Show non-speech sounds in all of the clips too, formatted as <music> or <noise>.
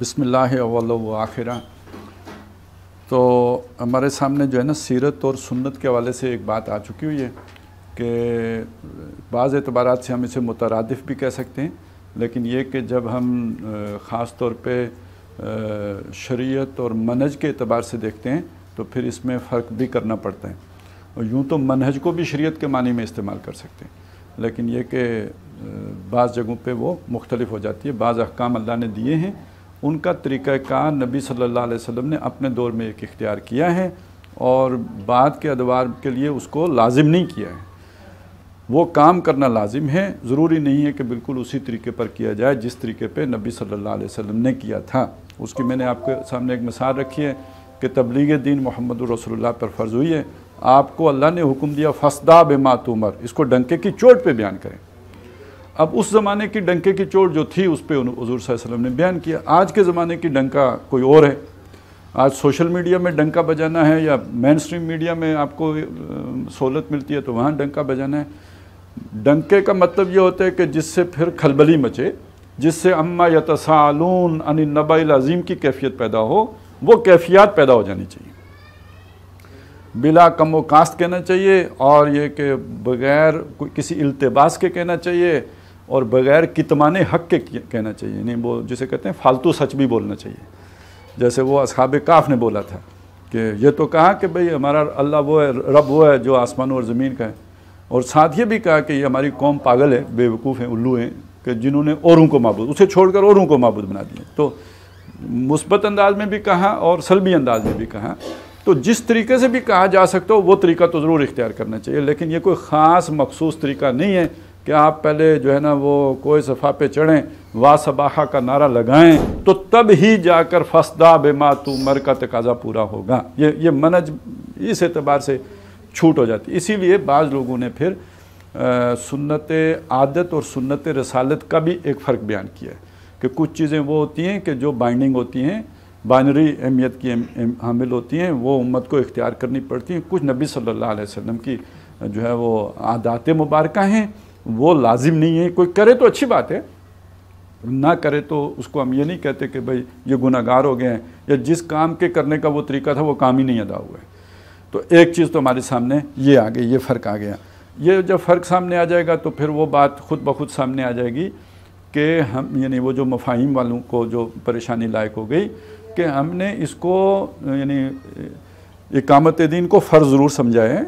बसमिल्ल आखिर तो हमारे सामने जो है ना सीरत और सुन्नत के हवाले से एक बात आ चुकी हुई है कि बाज़ एतबार से हम इसे मुतरदफ़ भी कह सकते हैं लेकिन ये कि जब हम ख़ास तौर पर शरीत और मनज के अतबार से देखते हैं तो फिर इसमें फ़र्क भी करना पड़ता है और यूँ तो मनहज को भी शरीत के मानी में इस्तेमाल कर सकते हैं लेकिन ये कि बाज़ जगहों पर वो मुख्तलिफ हो जाती है बाज़ अहकाम अल्लाह ने दिए हैं उनका तरीक़ार नबी सल्ला अलैहि ने अपने दौर में एक इख्तियार किया है और बाद के अदवार के लिए उसको लाजिम नहीं किया है वो काम करना लाजिम है ज़रूरी नहीं है कि बिल्कुल उसी तरीके पर किया जाए जिस तरीके पर नबी सल्ला वसम ने किया था उसकी मैंने आपके सामने एक मिसाल रखी है कि तबलीग दीन मोहम्मद रसोल्ला पर फ़र्ज़ हुई है आपको अल्लाह ने हुक्म दिया फसदा बेमात उमर इसको डंके की चोट पे बयान करें अब उस ज़माने की डंके की चोट जो थी उस पर हजूर वसल्लम ने बयान किया आज के ज़माने की डंका कोई और है आज सोशल मीडिया में डंका बजाना है या मेन स्ट्रीम मीडिया में आपको सहूलत मिलती है तो वहाँ डंका बजाना है डंके का मतलब ये होता है कि जिससे फिर खलबली मचे जिससे अम्मा तसालून अनि नबाइल अजीम की कैफियत पैदा हो वो कैफियत पैदा हो जानी चाहिए बिला कम व कास्त कहना चाहिए और ये कि बग़ैर किसी अल्तबास के कहना चाहिए और बगैर कितमाने हक के कहना चाहिए नहीं वो जिसे कहते हैं फालतू सच भी बोलना चाहिए जैसे वो असहाब काफ ने बोला था कि ये तो कहा कि भाई हमारा अल्लाह वो है रब वो है जो आसमान और ज़मीन का है और साथ ये भी कहा कि ये हमारी कौम पागल है बेवकूफ़ हैं उल्लू हैं कि जिन्होंने औरों को मबूद उसे छोड़कर औरों को मबूद बना दिया तो मुस्बत अंदाज में भी कहा और सलबी अंदाज में भी कहा तो जिस तरीके से भी कहा जा सकता हो वो तरीका तो ज़रूर इख्तियार करना चाहिए लेकिन ये कोई ख़ास मखसूस तरीका नहीं है कि आप पहले जो है ना वो कोई सफ़ा पे चढ़ें वाह का नारा लगाएं तो तब ही जाकर फसदा बेमा मर का तकाजा पूरा होगा ये ये मनज इस एतबार से छूट हो जाती इसीलिए बाज़ लोगों ने फिर आ, सुन्नत आदत और सुन्नत रसालत का भी एक फ़र्क बयान किया है कि कुछ चीज़ें वो होती हैं कि जो बाइंडिंग होती हैं बाइनरी अहमियत की हामिल होती हैं वो उम्मत को इख्तियार करनी पड़ती हैं कुछ नबी सल्लल्लाहु अलैहि वसल्लम की जो है वो आदात मुबारक हैं वो लाजिम नहीं है कोई करे तो अच्छी बात है ना करे तो उसको हम ये नहीं कहते कि भाई ये गुनागार हो गए हैं या जिस काम के करने का वो तरीका था वो काम ही नहीं अदा हुआ है तो एक चीज़ तो हमारे सामने ये आ गई ये फ़र्क आ गया ये जब फ़र्क सामने आ जाएगा तो फिर वो बात खुद ब खुद सामने आ जाएगी कि हम यानी वो जो मफाहिम वालों को जो परेशानी लायक हो गई कि हमने इसको यानी इकामत दिन को फ़र्ज़ ज़रूर समझा है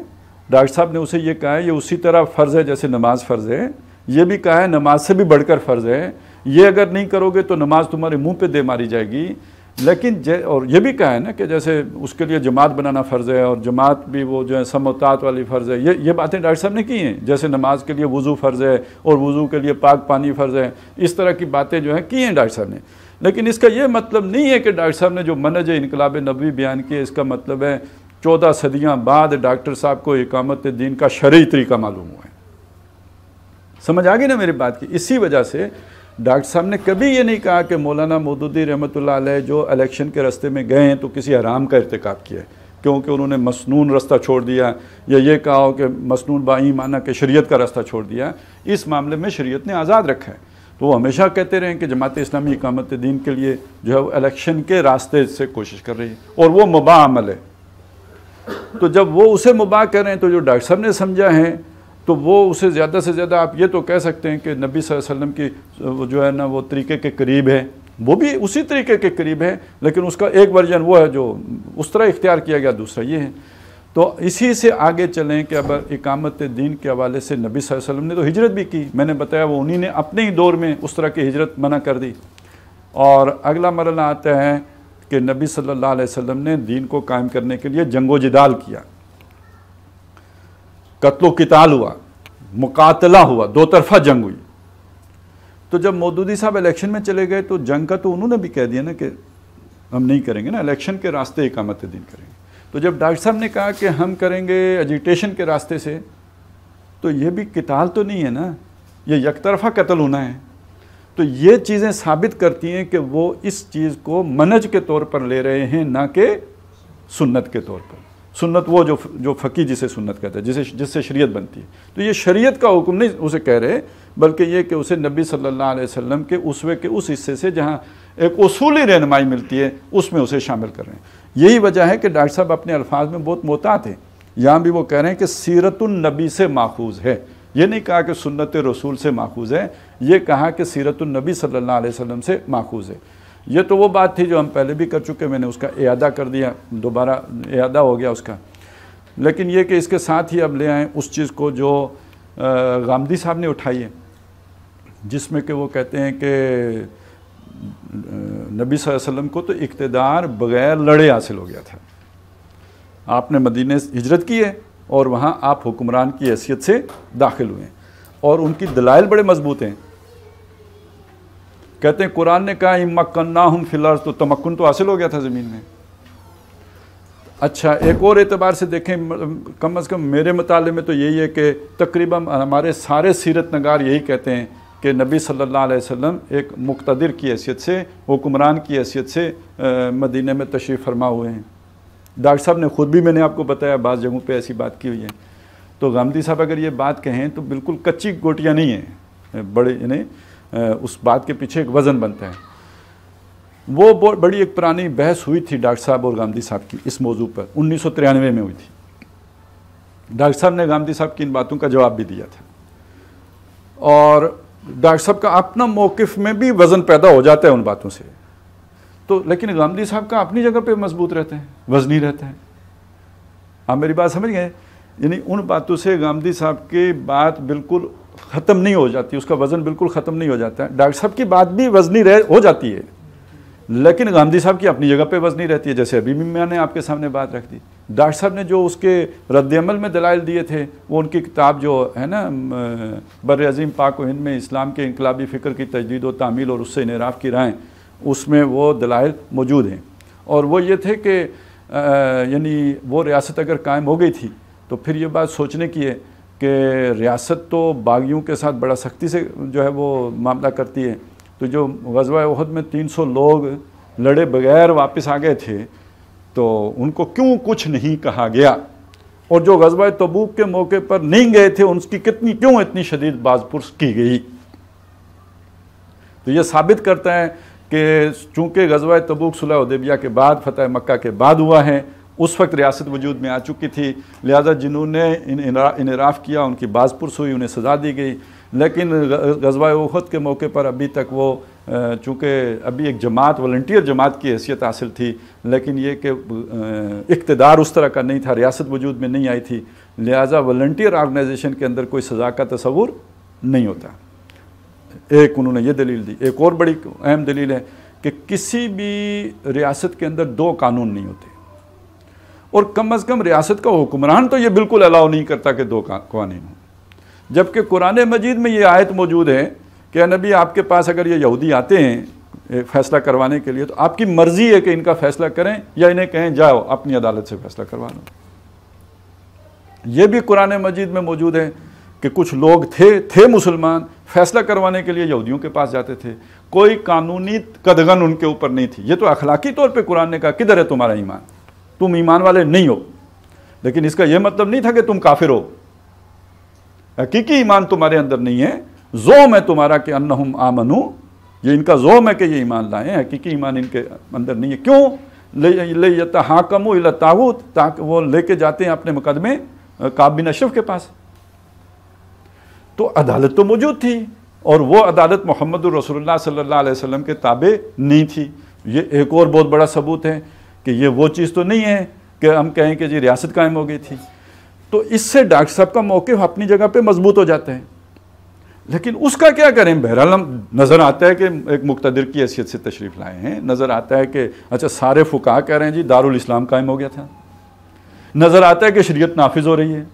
डॉक्टर साहब ने उसे ये कहा है ये उसी तरह फ़र्ज़ है जैसे नमाज फ़र्ज़ है ये भी कहा है नमाज से भी बढ़कर फ़र्ज़ है ये अगर नहीं करोगे तो नमाज तुम्हारे मुंह पे दे मारी जाएगी लेकिन जै और ये भी कहा है ना कि जैसे उसके लिए जमात बनाना फ़र्ज़ है और जमात भी वो जो है समतात वाली फ़र्ज़ है ये ये बातें डॉक्टर साहब ने की हैं जैसे नमाज के लिए वज़ू फ़र्ज़ है और वज़ू के लिए पाक पानी फ़र्ज़ है इस तरह की बातें जो हैं की हैं डॉक्टर साहब ने लेकिन इसका ये मतलब नहीं है कि डॉक्टर साहब ने जो मनज इनकलाब नबी बयान किए इसका मतलब है चौदह सदियां बाद डॉक्टर साहब को एकामत दीन का शर्य तरीका मालूम हुआ है समझ आ गई ना मेरी बात की इसी वजह से डॉक्टर साहब ने कभी ये नहीं कहा कि मौलाना मोदी रहमत जो इलेक्शन के रास्ते में गए हैं तो किसी हराम का इरतकब किया है क्योंकि उन्होंने मसनून रास्ता छोड़ दिया या ये कहा हो कि मसनून बाई माना कि शरीयत का रास्ता छोड़ दिया इस मामले में शरीयत ने आज़ाद रखा है तो वो हमेशा कहते रहें कि जमात इस्लामी इकामत दीन के लिए जो है वो इलेक्शन के रास्ते से कोशिश कर रही है और वो मुबा अमल है तो जब वो उसे मुबाह करें तो जो डॉक्टर साहब ने समझा है तो वो उसे ज़्यादा से ज़्यादा आप ये तो कह सकते हैं कि नबी वसल्लम की वो जो है ना वो तरीके के करीब है वो भी उसी तरीके के करीब है लेकिन उसका एक वर्जन वो है जो उस तरह इख्तियार किया गया दूसरा ये है तो इसी से आगे चलें कि अब इकामत दीन के हवाले से नबी वसल्लम ने तो हिजरत भी की मैंने बताया वो उन्हीं ने अपने ही दौर में उस तरह की हिजरत मना कर दी और अगला मरला आता है कि नबी सल्लल्लाहु अलैहि वसल्लम ने दीन को कायम करने के लिए जंगो जिदाल किया कत्लो किताल हुआ मुकातला हुआ दो तरफा जंग हुई तो जब मोदूदी साहब इलेक्शन में चले गए तो जंग का तो उन्होंने भी कह दिया ना कि हम नहीं करेंगे ना इलेक्शन के रास्ते इकामत दिन करेंगे तो जब डॉक्टर साहब ने कहा कि हम करेंगे एजिटेशन के रास्ते से तो ये भी किताल तो नहीं है ना ये यक तरफा कत्ल होना है तो ये चीज़ें साबित करती हैं कि वो इस चीज़ को मनज के तौर पर ले रहे हैं ना कि सुन्नत के तौर पर सुन्नत वो जो जो फ़की जिसे सुन्नत कहते हैं जिसे जिससे शरीयत बनती है तो ये शरीयत का हुक्म नहीं उसे कह रहे बल्कि ये कि उसे नबी सल्लल्लाहु अलैहि वसल्लम के उसवे के उस हिस्से से जहाँ एक असूली रहनमाई मिलती है उसमें उसे शामिल कर रहे हैं यही वजह है कि डॉक्टर साहब अपने अल्फाज में बहुत मोहतात हैं यहाँ भी वो कह रहे हैं कि सीरतुलनबी से माखूज है ये नहीं कहा कि सुन्नत रसूल से माखूज़ है ये कहा कि सीरतुलनबी सल्ला वसम से माखूज़ है ये तो वो बात थी जो हम पहले भी कर चुके मैंने उसका अदा कर दिया दोबारा अदा हो गया उसका लेकिन ये कि इसके साथ ही अब ले आएँ उस चीज़ को जो गामदी साहब ने उठाई है जिसमें कि वो कहते हैं कि नबी वसल्लम को तो इकतदार बग़ैर लड़े हासिल हो गया था आपने मदीने हिजरत की है और वहाँ आप हुक्मरान की हैसियत से दाखिल हुए और उनकी दलाइल बड़े मजबूत हैं कहते हैं कुरान ने कहा मक्कन्ना हम फिलहाल तो तमक्न तो हासिल हो गया था ज़मीन में अच्छा एक और एतबार से देखें कम अज़ कम मेरे मताले में तो यही है कि तकरीबन हमारे सारे सीरत नगार यही कहते हैं कि नबी सल्लल्लाहु अलैहि वसल्लम एक मुक्तदिर की हैसियत से हुक्मरान की हैसियत से मदीने में तशरीफ़ फरमा हुए हैं डॉक्टर साहब ने खुद भी मैंने आपको बताया बाज़ जगहों पे ऐसी बात की हुई है तो गांधी साहब अगर ये बात कहें तो बिल्कुल कच्ची गोटियाँ नहीं हैं बड़े यानी उस बात के पीछे एक वज़न बनता है वो बड़ी एक पुरानी बहस हुई थी डॉक्टर साहब और गांधी साहब की इस मौजू पर उन्नीस में हुई थी डॉक्टर साहब ने गांधी साहब की इन बातों का जवाब भी दिया था और डॉक्टर साहब का अपना मौक़ में भी वज़न पैदा हो जाता है उन बातों से तो लेकिन गांधी साहब का अपनी जगह पे मजबूत रहते हैं वजनी रहते हैं आप मेरी बात समझ गए यानी उन बातों से गांधी साहब की बात बिल्कुल ख़त्म नहीं हो जाती उसका वज़न बिल्कुल ख़त्म नहीं हो जाता है डॉक्टर साहब की बात भी वजनी रह हो जाती है लेकिन गांधी साहब की अपनी जगह पे वजनी रहती है जैसे अभी भी मैंने आपके सामने बात रख दी डॉक्टर साहब ने जो उसके रद्दमल में दलाइल दिए थे वो उनकी किताब जो है ना बर अजीम पाक हिंद में इस्लाम के इनकलाबी फ़िक्र की तजदीद व तामील और उससे इनराफ़ की राय उसमें वो दलाइल मौजूद हैं और वो ये थे कि यानी वो रियासत अगर कायम हो गई थी तो फिर ये बात सोचने की है कि रियासत तो बागियों के साथ बड़ा सख्ती से जो है वो मामला करती है तो जो गजवा वहद में 300 लोग लड़े बगैर वापस आ गए थे तो उनको क्यों कुछ नहीं कहा गया और जो गजबा तबूक के मौके पर नहीं गए थे उनकी कितनी क्यों इतनी शदीद बाजपुर की गई तो ये साबित करता है कि चूँकि गजवा तबूक सुलह उदेबिया के बाद फतेह मक्का के बाद हुआ है उस वक्त रियासत वजूद में आ चुकी थी लिहाजा जिन्होंने इनराफ़ किया उनकी बाजपुरस हुई उन्हें सजा दी गई लेकिन गजवा वहद के मौके पर अभी तक वो चूँकि अभी एक जमात वॉल्टियर जमात की हैसियत हासिल थी लेकिन ये कि इकतदार उस तरह का नहीं था रियासत वजूद में नहीं आई थी लिहाजा वॉल्टियर आर्गनाइजेशन के अंदर कोई सज़ा का तस्वूर नहीं होता एक उन्होंने ये दलील दी एक और बड़ी अहम दलील है कि किसी भी रियासत के अंदर दो कानून नहीं होते और कम अज़ कम रियासत का हुक्मरान तो ये बिल्कुल अलाउ नहीं करता कि दो कवानीन हों जबकि कुरान मजीद में ये आयत मौजूद है कि नबी आपके पास अगर ये यहूदी आते हैं फैसला करवाने के लिए तो आपकी मर्ज़ी है कि इनका फैसला करें या इन्हें कहें जाओ अपनी अदालत से फैसला करवा लो ये भी कुरान मजीद में मौजूद है कि कुछ लोग थे थे मुसलमान फैसला करवाने के लिए यहूदियों के पास जाते थे कोई कानूनी कदगन उनके ऊपर नहीं थी ये तो अखलाकी तौर पे कुरान ने कहा किधर है तुम्हारा ईमान तुम ईमान वाले नहीं हो लेकिन इसका यह मतलब नहीं था कि तुम काफिर हो हकीकी ईमान तुम्हारे अंदर नहीं है जो है तुम्हारा कि आमन आमनू ये इनका जो है कि ये ईमान लाए हकीकी ईमान इनके अंदर नहीं है क्यों ले यता हाकमू इला ताकि वो लेके जाते हैं अपने मुकदमे काबिन अशरफ के पास तो अदालत तो मौजूद थी और वो अदालत मोहम्मद रसोल्ला सल्ला वसम के ताबे नहीं थी ये एक और बहुत बड़ा सबूत है कि ये वो चीज़ तो नहीं है कि हम कहें कि जी रियासत कायम हो गई थी तो इससे डॉक्टर साहब का मौके अपनी जगह पे मजबूत हो जाते हैं लेकिन उसका क्या करें बहरहाल हम नज़र आता है कि एक मुख्तर की हैसियत से तशरीफ़ लाए हैं नज़र आता है कि अच्छा सारे फुका कह रहे हैं जी दारुल इस्लाम कायम हो गया था नज़र आता है कि शरीयत नाफिज हो रही है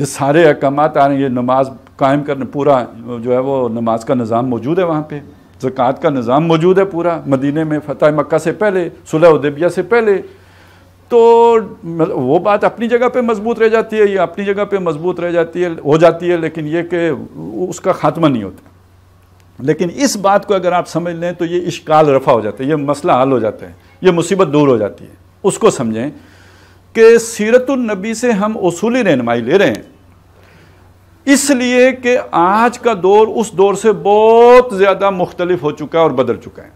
ये सारे अहकाम आ रहे हैं ये नमाज कायम करने पूरा जो है वो नमाज का निज़ाम मौजूद है वहाँ पर ज़क़़त का निज़ाम मौजूद है पूरा मदीने में फ़तेह मक्का से पहले सुलह उदेबिया से पहले तो वो बात अपनी जगह पे मजबूत रह जाती है ये अपनी जगह पे मजबूत रह जाती है हो जाती है लेकिन ये कि उसका खात्मा नहीं होता लेकिन इस बात को अगर आप समझ लें तो ये इश्काल रफा हो जाता है ये मसला हल हो जाता है ये मुसीबत दूर हो जाती है उसको समझें कि सीरतुलनबी से हम असूली रहनमाई ले रहे हैं इसलिए कि आज का दौर उस दौर से बहुत ज़्यादा मुख्तलिफ हो चुका है और बदल चुका है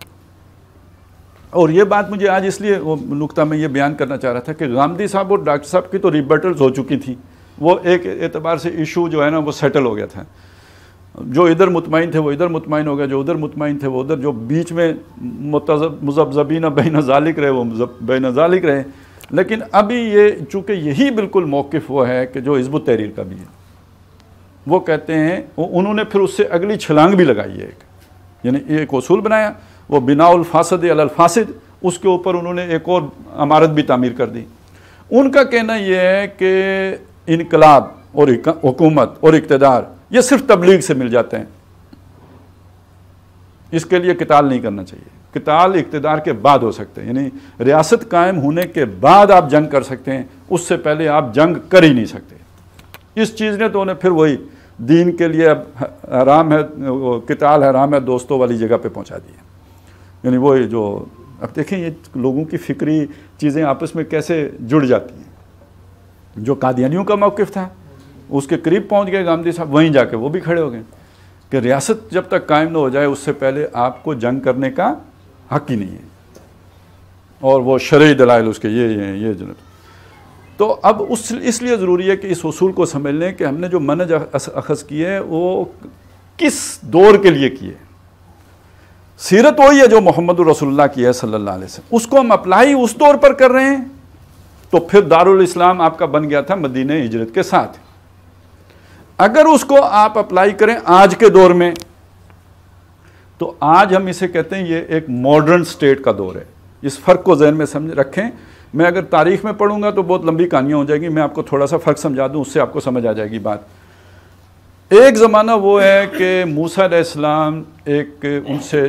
और ये बात मुझे आज इसलिए वो नुकता में ये बयान करना चाह रहा था कि गांधी साहब और डॉक्टर साहब की तो रिबर्टल्स हो चुकी थी वो एक एतबार से इशू जो है ना वो सेटल हो गया था जो इधर मुतमिन थे वो इधर मुतमिन हो गया जो उधर मुतमिन थे वो उधर जो बीच में मुजबजबीना बेन बेनजालिक रहे वो बैन रहे लेकिन अभी ये चूँकि यही बिल्कुल मौकफ हुआ है कि जो हिजब तहरीर का भी है वो कहते हैं उन्होंने फिर उससे अगली छलांग भी लगाई है एक यानी एक असूल बनाया वो बिना उलफासद अलफासद उसके ऊपर उन्होंने एक और अमारत भी तामीर कर दी उनका कहना यह है कि इनकलाब और हुकूमत और इकतदार ये सिर्फ तबलीग से मिल जाते हैं इसके लिए किताल नहीं करना चाहिए किताल इकतदार के बाद हो सकते हैं यानी रियासत कायम होने के बाद आप जंग कर सकते हैं उससे पहले आप जंग कर ही नहीं सकते इस चीज़ ने तो उन्हें फिर वही दीन के लिए अब हराम है किताल हराम है दोस्तों वाली जगह पे पहुंचा दी है यानी वो जो अब देखें ये लोगों की फिक्री चीज़ें आपस में कैसे जुड़ जाती हैं जो कादियानियों का मौक़ था उसके करीब पहुंच गए गांधी साहब वहीं जाके वो भी खड़े हो गए कि रियासत जब तक कायम न हो जाए उससे पहले आपको जंग करने का हक ही नहीं है और वो शर्य दलाइल उसके ये ये हैं ये जनब तो अब उस इसलिए ज़रूरी है कि इस असूल को समझ लें कि हमने जो मनज अखज़ किए वो किस दौर के लिए किए सीरत वही है जो मोहम्मद रसोल्ला की है सल्ला वसम उसको हम अप्लाई उस दौर पर कर रहे हैं तो फिर दारुल इस्लाम आपका बन गया था मदीन हजरत के साथ अगर उसको आप अप्लाई करें आज के दौर में तो आज हम इसे कहते हैं ये एक मॉडर्न स्टेट का दौर है इस फ़र्क को जहन में समझ रखें मैं अगर तारीख में पढ़ूंगा तो बहुत लंबी कहानियाँ हो जाएगी मैं आपको थोड़ा सा फ़र्क समझा दूँ उससे आपको समझ आ जाएगी बात एक ज़माना वो है कि मूसा इस्लाम एक उनसे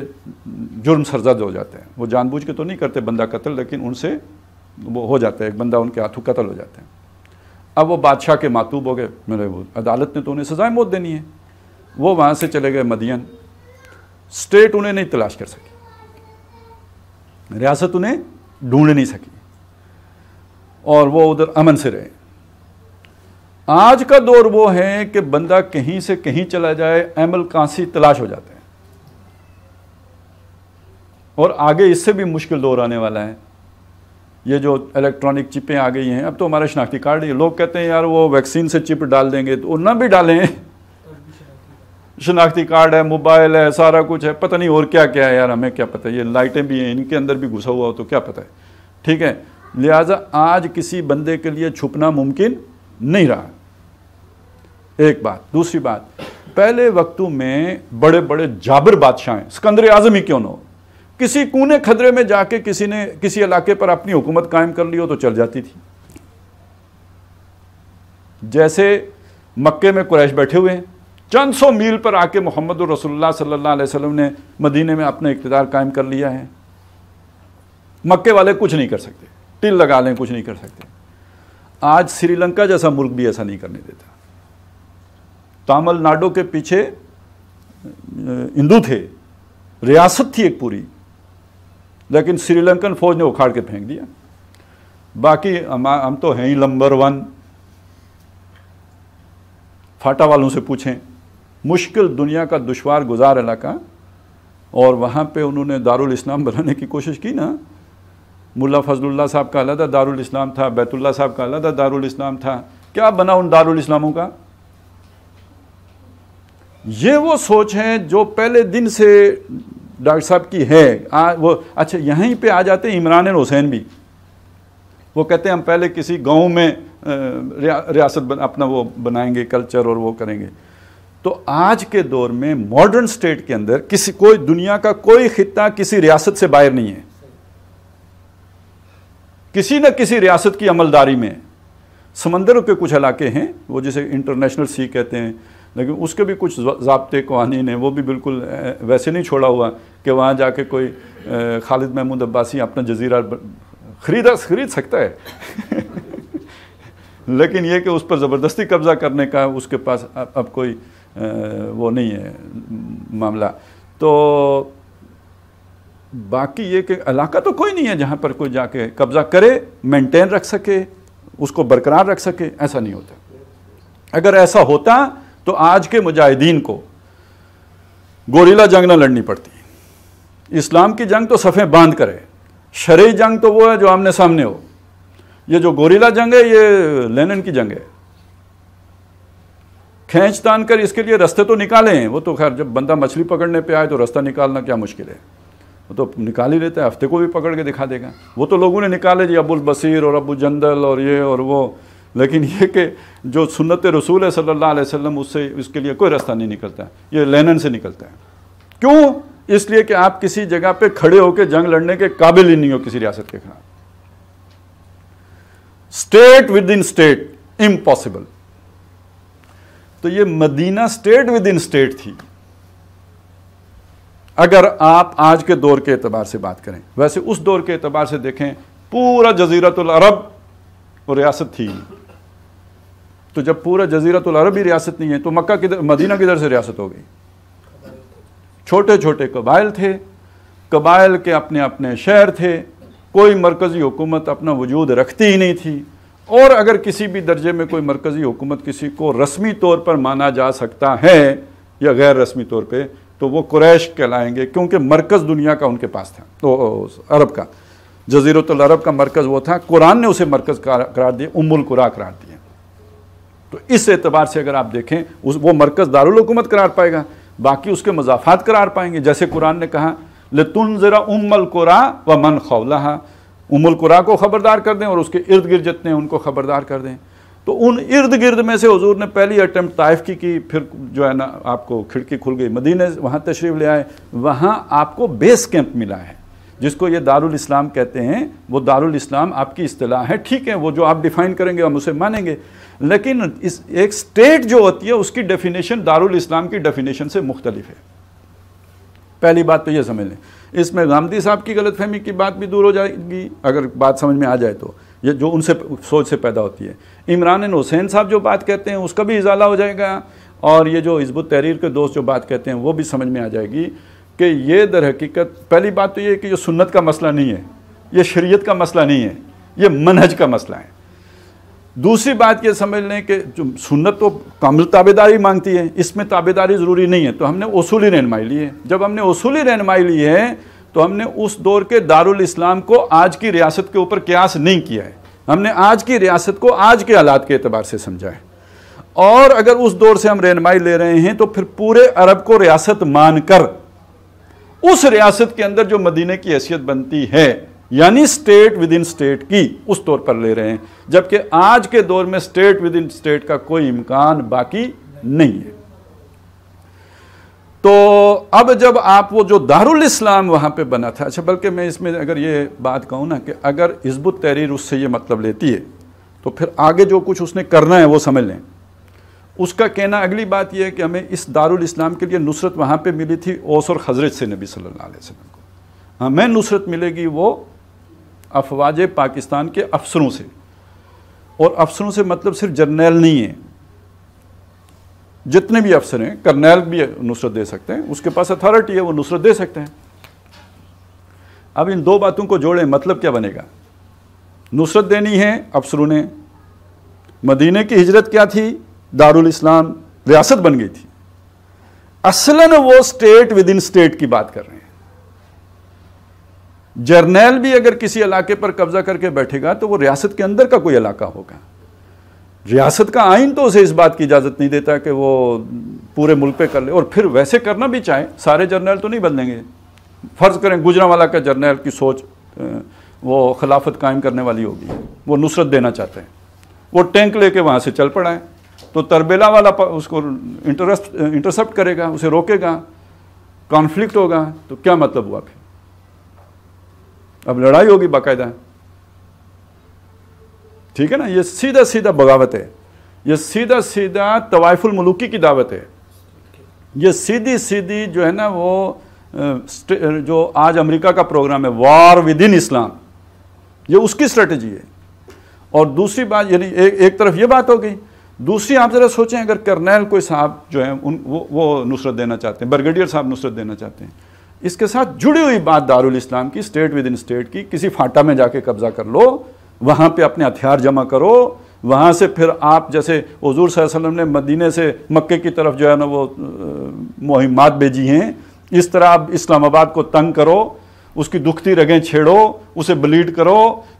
जुर्म सरजद हो जाते हैं वो जानबूझ के तो नहीं करते बंदा कत्ल लेकिन उनसे वो हो जाता है एक बंदा उनके हाथों कत्ल हो जाते हैं अब वो बादशाह के मातूब हो गए मेरे वो अदालत ने तो उन्हें सजाएं मौत देनी है वो वहाँ से चले गए मदियन स्टेट उन्हें नहीं तलाश कर सकी रियासत उन्हें ढूंढ नहीं सकी और वो उधर अमन से रहे आज का दौर वो है कि बंदा कहीं से कहीं चला जाए अमल कांसी तलाश हो जाते हैं और आगे इससे भी मुश्किल दौर आने वाला है ये जो इलेक्ट्रॉनिक चिपें आ गई हैं अब तो हमारा शनाख्ती कार्ड ये लोग कहते हैं यार वो वैक्सीन से चिप डाल देंगे तो ना भी डालें शनाख्ती कार्ड है मोबाइल है सारा कुछ है पता नहीं और क्या क्या है यार हमें क्या पता है ये लाइटें भी हैं इनके अंदर भी घुसा हुआ हो तो क्या पता है ठीक है लिहाजा आज किसी बंदे के लिए छुपना मुमकिन नहीं रहा एक बात दूसरी बात पहले वक्तों में बड़े बड़े जाबर बादशाह हैं सिकंदर आजम ही क्यों ना हो किसी कूने खदरे में जाके किसी ने किसी इलाके पर अपनी हुकूमत कायम कर ली हो तो चल जाती थी जैसे मक्के में कुरैश बैठे हुए हैं चंद सौ मील पर आके मोहम्मद रसोल्ला सल्ला वसम ने मदीने में अपना इकतदार कायम कर लिया है मक्के वाले कुछ नहीं कर सकते टिल लगा लें कुछ नहीं कर सकते आज श्रीलंका जैसा मुल्क भी ऐसा नहीं करने देता तमिलनाडु के पीछे हिंदू थे रियासत थी एक पूरी लेकिन श्रीलंकन फौज ने उखाड़ के फेंक दिया बाकी हम हम तो हैं ही नंबर वन फाटा वालों से पूछें मुश्किल दुनिया का दुशवार गुजार इलाका और वहाँ पे उन्होंने दारुल इस्लाम बनाने की कोशिश की ना मुल्ला फजलुल्ला साहब का अलहदा दारुल इस्लाम था बैतुल्ला साहब का अलहदा दारुल इस्लाम था क्या बना उन दारुल इस्लामों का ये वो सोच है जो पहले दिन से डॉक्टर साहब की है आ, वो अच्छा यहीं पे आ जाते हैं इमरान हुसैन भी वो कहते हैं हम पहले किसी गांव में रियासत बन, अपना वो बनाएंगे कल्चर और वो करेंगे तो आज के दौर में मॉडर्न स्टेट के अंदर किसी कोई दुनिया का कोई खिता किसी रियासत से बाहर नहीं है किसी न किसी रियासत की अमलदारी में समंदरों के कुछ इलाके हैं वो जिसे इंटरनेशनल सी कहते हैं लेकिन उसके भी कुछ जबते कवानीन हैं वो भी बिल्कुल वैसे नहीं छोड़ा हुआ कि वहाँ जाके कोई खालिद महमूद अब्बासी अपना जजीरा खरीदा खरीद सकता है <laughs> लेकिन ये कि उस पर ज़बरदस्ती कब्ज़ा करने का उसके पास अब कोई वो नहीं है मामला तो बाकी ये कि इलाका तो कोई नहीं है जहाँ पर कोई जाके कब्ज़ा करे मेंटेन रख सके उसको बरकरार रख सके ऐसा नहीं होता अगर ऐसा होता तो आज के मुजाहिदीन को गोरीला जंग ना लड़नी पड़ती इस्लाम की जंग तो सफ़े बांध करे शर्य जंग तो वो है जो आमने सामने हो ये जो गोरीला जंग है ये लेनन की जंग है खींच तान कर इसके लिए रास्ते तो निकालें वो तो खैर जब बंदा मछली पकड़ने पे आए तो रास्ता निकालना क्या मुश्किल है वो तो निकाल ही लेता है हफ्ते को भी पकड़ के दिखा देगा वो तो लोगों ने निकाले जी अबुल बसीर और अबू जंदल और ये और वो लेकिन ये कि जो सुन्नत रसूल है सल्ला वसम उससे उसके लिए कोई रास्ता नहीं निकलता ये लेनन से निकलता है क्यों इसलिए कि आप किसी जगह पे खड़े होकर जंग लड़ने के काबिल ही नहीं हो किसी रियासत के खिलाफ state within state impossible तो ये Medina state within state थी अगर आप आज के दौर के एतबार से बात करें वैसे उस दौर के एतबार से देखें पूरा जजीरतुल अरब और रियासत थी तो जब पूरा जजीरतुल अरब ही रियासत नहीं है तो मक्का किधर मदीना किधर से रियासत हो गई छोटे छोटे कबाइल थे कबाइल के अपने अपने शहर थे कोई मरकज़ी हुकूमत अपना वजूद रखती ही नहीं थी और अगर किसी भी दर्जे में कोई मरकज़ी हुकूमत किसी को रस्मी तौर पर माना जा सकता है या गैर रस्मी तौर पर तो वो कुरैश कहलाएंगे क्योंकि मरकज़ दुनिया का उनके पास था तो अरब का जजीरतल अरब का मरकज़ वो था कुरान ने उसे मरकज़ करार दिया उमुल कुरा करार दिया तो इस एतबार से अगर आप देखें उस वो मरकज़ दारकूमत करार पाएगा बाकी उसके मजाफात करार पाएंगे जैसे कुरान ने कहा लतुन ज़रा उमल कुरा व मन खौला उमुल कुरा को ख़बरदार कर दें और उसके इर्द गिर्द जितने उनको ख़बरदार कर दें तो उन इर्द गिर्द में से हजूर ने पहली अटैम्प्ट ताइफ की की फिर जो है ना आपको खिड़की खुल गई मदीने वहाँ तशरीफ़ ले आए वहाँ आपको बेस कैंप मिला है जिसको ये दारुल इस्लाम कहते हैं वो दारुल इस्लाम आपकी अतलाह है ठीक है वो जो आप डिफ़ाइन करेंगे हम उसे मानेंगे लेकिन इस एक स्टेट जो होती है उसकी डेफिनेशन दारुल इस्लाम की डेफिनेशन से मुख्तलिफ है पहली बात तो ये समझ लें इसमें गामदी साहब की गलतफहमी की बात भी दूर हो जाएगी अगर बात समझ में आ जाए तो ये जो उनसे सोच से पैदा होती है इमरान हुसैन साहब जो बात कहते हैं उसका भी इजाला हो जाएगा और ये जो हिजब तहरीर के दोस्त जो बात कहते हैं वो भी समझ में आ जाएगी कि ये दर हकीकत पहली बात तो ये कि ये सुन्नत का मसला नहीं है ये शरीयत का मसला नहीं है ये मनहज का मसला है दूसरी बात ये समझ लें कि जो सुन्नत तो कामिल ताबेदारी मांगती है इसमें ताबेदारी ज़रूरी नहीं है तो हमने उसूली रहनमाई ली है जब हमने उसूली रहनमाई ली है तो हमने उस दौर के दारुल इस्लाम को आज की रियासत के ऊपर क्यास नहीं किया है हमने आज की रियासत को आज के हालात के अतबार से समझा है और अगर उस दौर से हम रहनमाई ले रहे हैं तो फिर पूरे अरब को रियासत मानकर उस रियासत के अंदर जो मदीने की हैसियत बनती है यानी स्टेट विद इन स्टेट की उस तौर पर ले रहे हैं जबकि आज के दौर में स्टेट विद इन स्टेट का कोई इम्कान बाकी नहीं है तो अब जब आप वो जो दारुल इस्लाम वहां पे बना था अच्छा बल्कि मैं इसमें अगर ये बात कहूं ना कि अगर हिजबुत तहरीर उससे ये मतलब लेती है तो फिर आगे जो कुछ उसने करना है वो समझ लें उसका कहना अगली बात यह है कि हमें इस दारुल इस्लाम के लिए नुसरत वहां पे मिली थी ओस और खजरत से नबी सल्लल्लाहु अलैहि वसल्लम को हमें हाँ, नुसरत मिलेगी वो अफवाज पाकिस्तान के अफसरों से और अफसरों से मतलब सिर्फ जर्नैल नहीं है जितने भी अफसर हैं कर्नैल भी नुसरत दे सकते हैं उसके पास अथॉरिटी है वो नुसरत दे सकते हैं अब इन दो बातों को जोड़ें मतलब क्या बनेगा नुसरत देनी है अफसरों ने मदीने की हिजरत क्या थी दारुल इस्लाम रियासत बन गई थी असलन वो स्टेट विद इन स्टेट की बात कर रहे हैं जर्नैल भी अगर किसी इलाके पर कब्जा करके बैठेगा तो वो रियासत के अंदर का कोई इलाका होगा रियासत का आइन तो उसे इस बात की इजाज़त नहीं देता कि वो पूरे मुल्क पे कर ले और फिर वैसे करना भी चाहे सारे जर्नैल तो नहीं बदलेंगे फ़र्ज़ करें गुजरावाला का जर्नैल की सोच वो खिलाफत कायम करने वाली होगी वो नुसरत देना चाहते हैं वो टैंक लेके वहाँ से चल पड़ा है तो तरबेला वाला उसको इंटरेस्ट इंटरसेप्ट करेगा उसे रोकेगा कॉन्फ्लिक्ट होगा तो क्या मतलब हुआ फिर अब लड़ाई होगी बाकायदा ठीक है ना ये सीधा सीधा बगावत है ये सीधा सीधा तवाइफुल मलूकी की दावत है ये सीधी सीधी जो है ना वो जो आज अमेरिका का प्रोग्राम है वार विद इन इस्लाम ये उसकी स्ट्रेटजी है और दूसरी बात यानी एक एक तरफ ये बात हो गई दूसरी आप ज़रा सोचें अगर कर्नल कोई साहब जो है उन वो वो नुसरत देना चाहते हैं ब्रिगेडियर साहब नुसरत देना चाहते हैं इसके साथ जुड़ी हुई बात दारुल इस्लाम की स्टेट विद इन स्टेट की किसी फाटा में जाके कब्जा कर लो वहाँ पे अपने हथियार जमा करो वहाँ से फिर आप जैसे हजूर सल्लम ने मदीने से मक्के की तरफ जो है ना वो मुहिमात भेजी हैं इस तरह आप इस्लामाबाद को तंग करो उसकी दुखती रगें छेड़ो उसे ब्लीड करो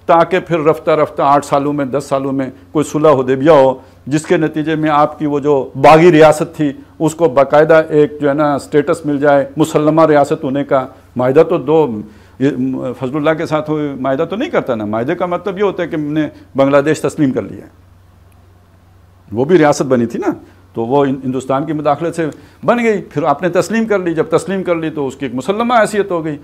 ताकि फिर रफ्ता रफ्ता आठ सालों में दस सालों में कोई सुलह हो दे हो जिसके नतीजे में आपकी वो जो बागी रियासत थी उसको बाकायदा एक जो है ना स्टेटस मिल जाए मुसलमा रियासत होने का माहा तो दो फजलुल्ला के साथ माहा तो नहीं करता ना माहे का मतलब ये होता है कि हमने बांग्लादेश तस्लीम कर लिया वो भी रियासत बनी थी ना तो वो हिंदुस्तान की मुदाखलत से बन गई फिर आपने तस्लीम कर ली जब तस्लीम कर ली तो उसकी एक मुसलमा हैसियत हो गई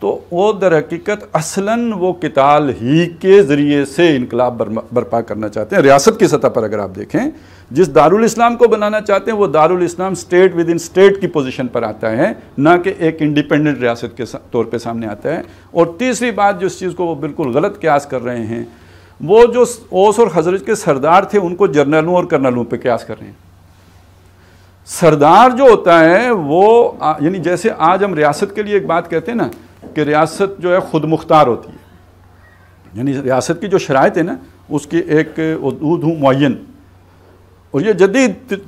तो वो दर हकीकत असलन वो किताल ही के ज़रिए से इनकलाब बर्पा करना चाहते हैं रियासत की सतह पर अगर आप देखें जिस दारुल इस्लाम को बनाना चाहते हैं वो दारुल इस्लाम स्टेट विद इन स्टेट की पोजीशन पर आता है ना कि एक इंडिपेंडेंट रियासत के तौर पे सामने आता है और तीसरी बात जिस चीज़ को वो बिल्कुल गलत क्यास कर रहे हैं वो जो ओस और हजरत के सरदार थे उनको जर्नलों और कर्नलों पर क्यास कर रहे हैं सरदार जो होता है वो यानी जैसे आज हम रियासत के लिए एक बात कहते हैं ना कि रियासत जो है ख़ुद मुख्तार होती है यानी रियासत की जो शरात है ना उसकी एक उदूद हूँ मुन और ये जदीद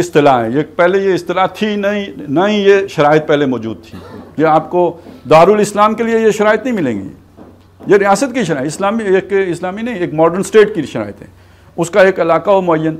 असलाह है ये पहले ये असलाह थी नहीं ना ही ये शराइ पहले मौजूद थी ये आपको दारुल इस्लाम के लिए ये शराइ नहीं मिलेंगी ये रियासत की शराइ इस्लामी एक इस्लामी नहीं एक मॉडर्न स्टेट की शरात है उसका एक इलाका हो मुन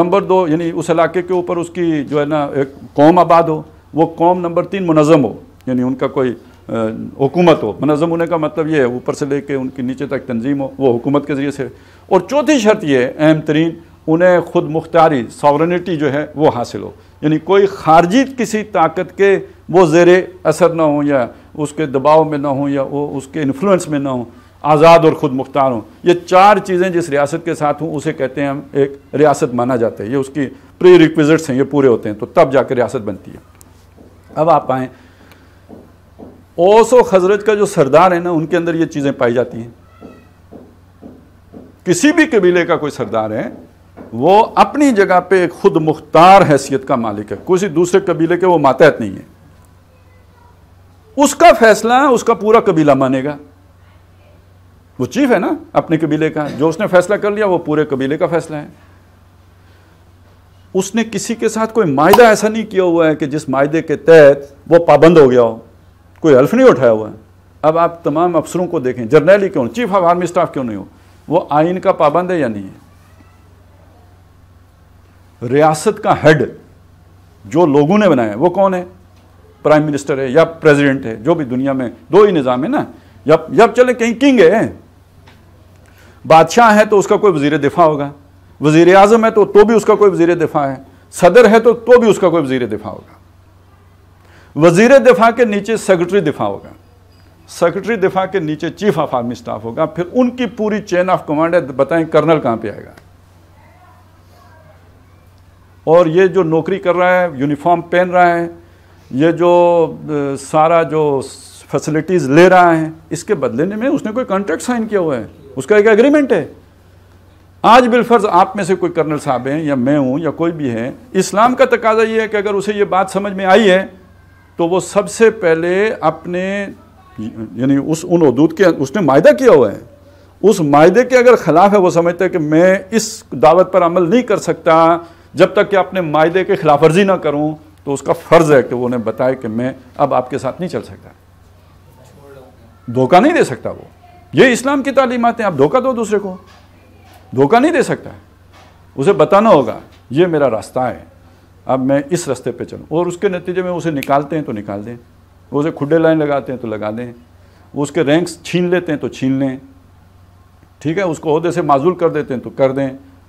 नंबर दो यानी उस इलाके के ऊपर उसकी जो है ना एक कौम आबाद हो वो कौम नंबर तीन मुनज़म हो यानी उनका कोई हुकूमत हो मनज़म होने का मतलब ये है ऊपर से लेके उनके नीचे तक तंजीम हो वो हुकूमत के ज़रिए से और चौथी शर्त ये अहम तरीन उन्हें खुद मुख्तारी सॉवरनिटी जो है वो हासिल हो यानी कोई खारजी किसी ताकत के वो जेर असर ना हो या उसके दबाव में ना हो या वो उसके इन्फ्लुएंस में ना हो आज़ाद और ख़ुद मुख्तार हों ये चार चीज़ें जिस रियासत के साथ हों उसे कहते हैं हम एक रियासत माना जाता है ये उसकी प्री रिक्विज़िट्स हैं ये पूरे होते हैं तो तब जाकर रियासत बनती है अब आप आएँ ओस और का जो सरदार है ना उनके अंदर ये चीज़ें पाई जाती हैं किसी भी कबीले का कोई सरदार है वो अपनी जगह पे एक खुद मुख्तार हैसियत का मालिक है किसी दूसरे कबीले के वो मातहत नहीं है उसका फैसला उसका पूरा कबीला मानेगा वो चीफ है ना अपने कबीले का जो उसने फैसला कर लिया वो पूरे कबीले का फैसला है उसने किसी के साथ कोई मायदा ऐसा नहीं किया हुआ है कि जिस मायदे के तहत वो पाबंद हो गया हो कोई हल्फ नहीं उठाया हुआ है अब आप तमाम अफसरों को देखें जर्नैली क्यों चीफ ऑफ आर्मी स्टाफ क्यों नहीं हो वो आइन का पाबंद है या नहीं है रियासत का हेड जो लोगों ने बनाया वो कौन है प्राइम मिनिस्टर है या प्रेसिडेंट है जो भी दुनिया में दो ही निज़ाम है ना जब जब चले कहीं किंग है बादशाह है तो उसका कोई वजीर दिफा होगा वजीर आजम है तो तो भी उसका कोई वजीर दिफा है सदर है तो तो भी उसका कोई वजीर दिफा होगा वजीर दिफा के नीचे सेक्रेटरी दिफा होगा सेक्रेटरी दिफा के नीचे चीफ ऑफ आर्मी स्टाफ होगा फिर उनकी पूरी चेन ऑफ कमांड है बताएं कर्नल कहाँ पे आएगा और ये जो नौकरी कर रहा है यूनिफॉर्म पहन रहा है ये जो सारा जो फैसिलिटीज़ ले रहा है इसके बदलेने में उसने कोई कॉन्ट्रैक्ट साइन किया हुआ है उसका एक एग्रीमेंट है आज बिलफर्ज आप में से कोई कर्नल साहब हैं या मैं हूं या कोई भी है इस्लाम का तकाजा ये है कि अगर उसे ये बात समझ में आई है तो वो सबसे पहले अपने यानी उस उन हदूद के उसने मायदा किया हुआ है उस मायदे के अगर खिलाफ है वो समझता है कि मैं इस दावत पर अमल नहीं कर सकता जब तक कि अपने मायदे के खिलाफ वर्जी ना करूँ तो उसका फ़र्ज़ है कि वो उन्हें बताए कि मैं अब आपके साथ नहीं चल सकता धोखा नहीं दे सकता वो ये इस्लाम की तालीमत हैं आप धोखा दो दूसरे को धोखा नहीं दे सकता उसे बताना होगा ये मेरा रास्ता है अब मैं इस रास्ते पे चलूँ और उसके नतीजे में उसे निकालते हैं तो निकाल दें उसे खुडे लाइन लगाते हैं तो लगा दें उसके रैंक्स छीन लेते हैं तो छीन लें ठीक है उसको अहदे से माजूल कर देते हैं तो कर दें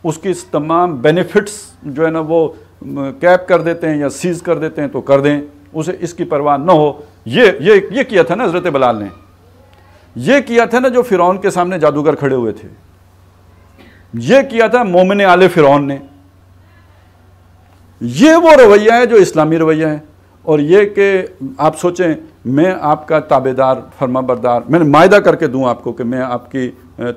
उसकी तमाम बेनिफिट्स जो है ना वो कैप कर देते हैं या सीज कर देते हैं तो कर दें उसे इसकी परवाह न हो ये ये ये किया था ना हज़रत बलाल ने ये किया था ना जो फ़िरौन के सामने जादूगर खड़े हुए थे ये किया था मोमिन आले फ़िरौन ने ये वो रवैया है जो इस्लामी रवैया है और ये कि आप सोचें मैं आपका ताबेदार फर्माबरदार मैंने मायदा करके दूं आपको कि मैं आपकी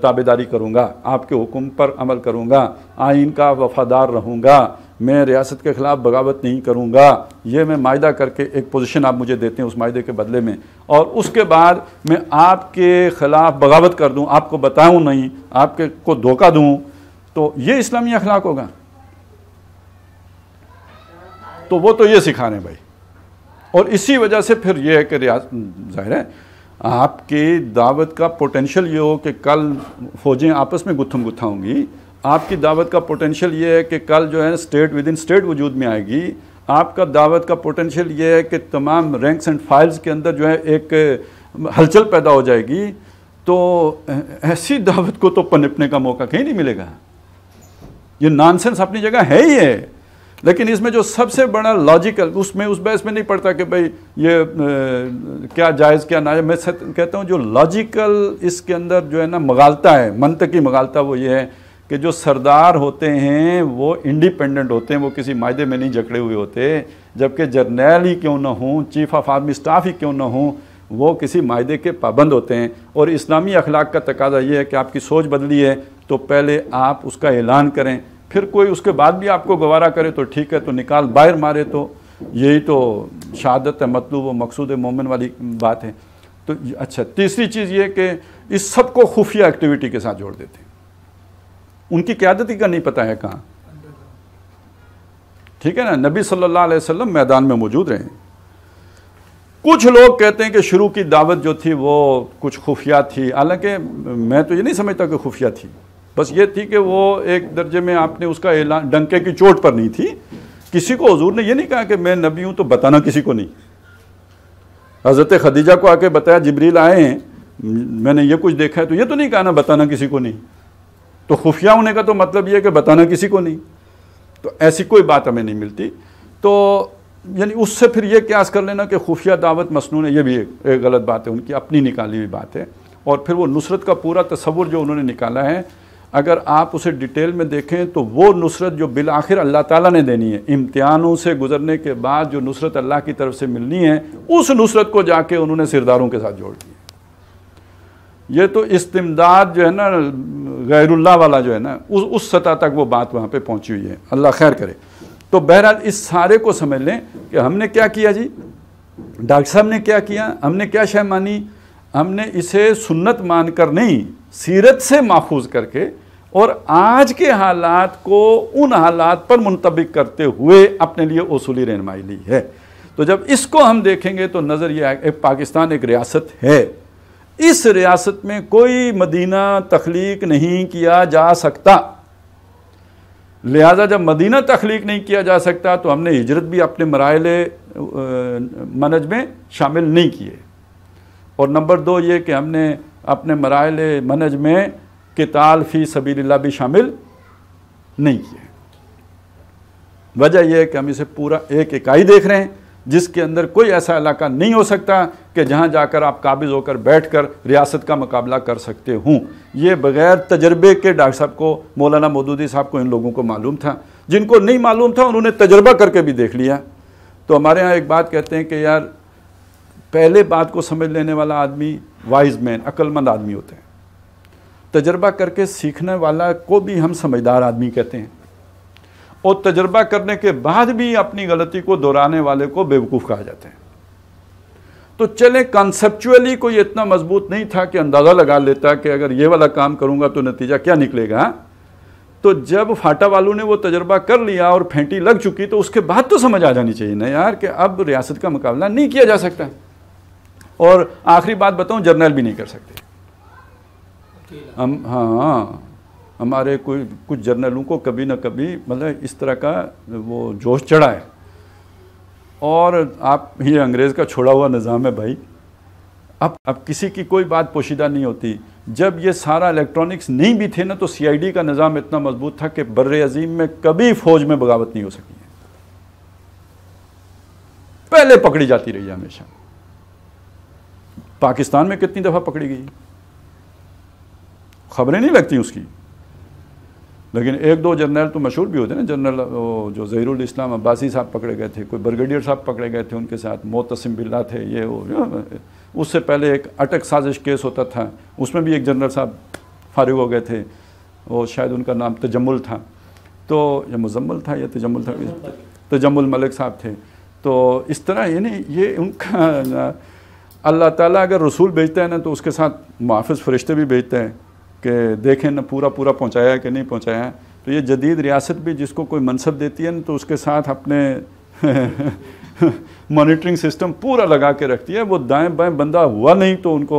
ताबेदारी करूंगा आपके हुक्म पर अमल करूंगा आइन का वफादार रहूंगा मैं रियासत के ख़िलाफ़ बगावत नहीं करूंगा ये मैं मायदा करके एक पोजीशन आप मुझे देते हैं उस मायदे के बदले में और उसके बाद मैं आपके ख़िलाफ़ बगावत कर दूँ आपको बताऊँ नहीं आपके को धोखा दूँ तो ये इस्लामी अखलाक होगा तो वो तो ये सिखा रहे भाई और इसी वजह से फिर ये है कि रियाज जाहिर है आपकी दावत का पोटेंशियल ये हो कि कल फ़ौजें आपस में गुत्थम गुत्था होंगी आपकी दावत का पोटेंशियल ये है कि कल जो है स्टेट विद इन स्टेट वजूद में आएगी आपका दावत का पोटेंशियल ये है कि तमाम रैंक्स एंड फाइल्स के अंदर जो है एक हलचल पैदा हो जाएगी तो ऐसी दावत को तो पनपने का मौका कहीं नहीं मिलेगा ये नॉनसेंस अपनी जगह है ही है लेकिन इसमें जो सबसे बड़ा लॉजिकल उसमें उस बहस में नहीं पड़ता कि भाई ये ए, क्या जायज़ क्या नाजायज मैं सत, कहता हूँ जो लॉजिकल इसके अंदर जो है ना मगालता है की मगालता वो ये है कि जो सरदार होते हैं वो इंडिपेंडेंट होते हैं वो किसी माहे में नहीं जकड़े हुए होते जबकि जर्नैल ही क्यों ना हों चीफ ऑफ आर्मी स्टाफ ही क्यों ना हों वो किसी मायदे के पाबंद होते हैं और इस्लामी अखलाक का तकाजा ये है कि आपकी सोच बदली है तो पहले आप उसका ऐलान करें फिर कोई उसके बाद भी आपको गवारा करे तो ठीक है तो निकाल बाहर मारे तो यही तो शहादत है मतलूब व मकसूद मोमिन वाली बात है तो अच्छा तीसरी चीज़ ये कि इस सब को खुफिया एक्टिविटी के साथ जोड़ देते हैं उनकी क्यादत ही का नहीं पता है कहाँ ठीक है ना नबी सल्लल्लाहु अलैहि वसल्लम मैदान में मौजूद रहे कुछ लोग कहते हैं कि शुरू की दावत जो थी वो कुछ खुफिया थी हालांकि मैं तो ये नहीं समझता कि खुफिया थी बस ये थी कि वो एक दर्जे में आपने उसका ऐलान डंके की चोट पर नहीं थी किसी को हजूर ने यह नहीं कहा कि मैं नबी हूँ तो बताना किसी को नहीं हज़रत खदीजा को आके बताया जबरील आए हैं मैंने ये कुछ देखा है तो ये तो नहीं कहा ना बताना किसी को नहीं तो खुफिया होने का तो मतलब ये है कि बताना किसी को नहीं तो ऐसी कोई बात हमें नहीं मिलती तो यानी उससे फिर ये क्यास कर लेना कि खुफिया दावत मसनू है यह भी एक, एक गलत बात है उनकी अपनी निकाली हुई बात है और फिर वो नुसरत का पूरा तस्वुर जो उन्होंने निकाला है अगर आप उसे डिटेल में देखें तो वो नुसरत जो बिल आखिर अल्लाह ताला ने देनी है इम्तिहानों से गुजरने के बाद जो नुसरत अल्लाह की तरफ से मिलनी है उस नुसरत को जाके उन्होंने सिरदारों के साथ जोड़ दिया ये तो इस्तेमदाद जो है ना गैरुल्ला वाला जो है ना उस उस सतह तक वो बात वहाँ पे पहुँची हुई है अल्लाह खैर करे तो बहरहाल इस सारे को समझ लें कि हमने क्या किया जी डॉक्टर साहब ने क्या किया हमने क्या शह मानी हमने इसे सुन्नत मानकर नहीं सीरत से माखूज करके और आज के हालात को उन हालात पर मुंतबिक करते हुए अपने लिए असूली रहनमाई ली है तो जब इसको हम देखेंगे तो नज़र ये आएगा पाकिस्तान एक रियासत है इस रियासत में कोई मदीना तख्लीक नहीं किया जा सकता लिहाजा जब मदीना तख्लीक नहीं किया जा सकता तो हमने हिजरत भी अपने मराइल मनज में शामिल नहीं किए और नंबर दो ये कि हमने अपने मराइल मनज में किताल फ़ी सबील्ला भी शामिल नहीं किए वजह यह है कि हम इसे पूरा एक इकाई देख रहे हैं जिसके अंदर कोई ऐसा इलाका नहीं हो सकता कि जहाँ जाकर आप काबिज होकर बैठ कर रियासत का मुकाबला कर सकते हों ये बग़ैर तजर्बे के डॉक्टर साहब को मौलाना मदूदी साहब को इन लोगों को मालूम था जिनको नहीं मालूम था उन्होंने तजर्बा करके भी देख लिया तो हमारे यहाँ एक बात कहते हैं कि यार पहले बात को समझ लेने वाला आदमी वाइज मैन अक्लमंद आदमी होते हैं तजर्बा करके सीखने वाला को भी हम समझदार आदमी कहते हैं और तजर्बा करने के बाद भी अपनी गलती को दोहराने वाले को बेवकूफ़ कहा जाते हैं तो चले कॉन्सेप्चुअली कोई इतना मजबूत नहीं था कि अंदाज़ा लगा लेता कि अगर ये वाला काम करूँगा तो नतीजा क्या निकलेगा तो जब फाटा वालों ने वो तजर्बा कर लिया और फेंटी लग चुकी तो उसके बाद तो समझ आ जानी चाहिए ना यार कि अब रियासत का मुकाबला नहीं किया जा सकता और आखिरी बात बताऊं जर्नल भी नहीं कर सकते हम हाँ हमारे कोई कुछ जर्नलों को कभी ना कभी मतलब इस तरह का वो जोश चढ़ा है और आप ये अंग्रेज़ का छोड़ा हुआ निज़ाम है भाई अब अब किसी की कोई बात पोशीदा नहीं होती जब ये सारा इलेक्ट्रॉनिक्स नहीं भी थे ना तो सीआईडी का निज़ाम इतना मजबूत था कि बर अजीम में कभी फ़ौज में बगावत नहीं हो सकी है पहले पकड़ी जाती रही है हमेशा पाकिस्तान में कितनी दफ़ा पकड़ी गई खबरें नहीं लगती उसकी लेकिन एक दो जनरल तो मशहूर भी होते ना जनरल जो जहरुल इस्लाम अब्बासी साहब पकड़े गए थे कोई ब्रिगेडियर साहब पकड़े गए थे उनके साथ मोतसम बिल्ला थे ये वो उससे पहले एक अटक साजिश केस होता था उसमें भी एक जनरल साहब फारिग हो गए थे और शायद उनका नाम तजम्मल था तो या मुजम्मल था या तजम्मल था तजम्मल मलिक साहब थे तो इस तरह यानी ये उनका अल्लाह ताला अगर रसूल भेजते हैं ना तो उसके साथ मुहाफ़ फरिश्ते भी भेजते हैं कि देखें ना पूरा पूरा पहुँचाया है कि नहीं पहुँचाया है तो ये जदीद रियासत भी जिसको कोई मनसब देती है ना तो उसके साथ अपने <laughs> मॉनिटरिंग सिस्टम पूरा लगा के रखती है वो दाएँ बाएँ बंदा हुआ नहीं तो उनको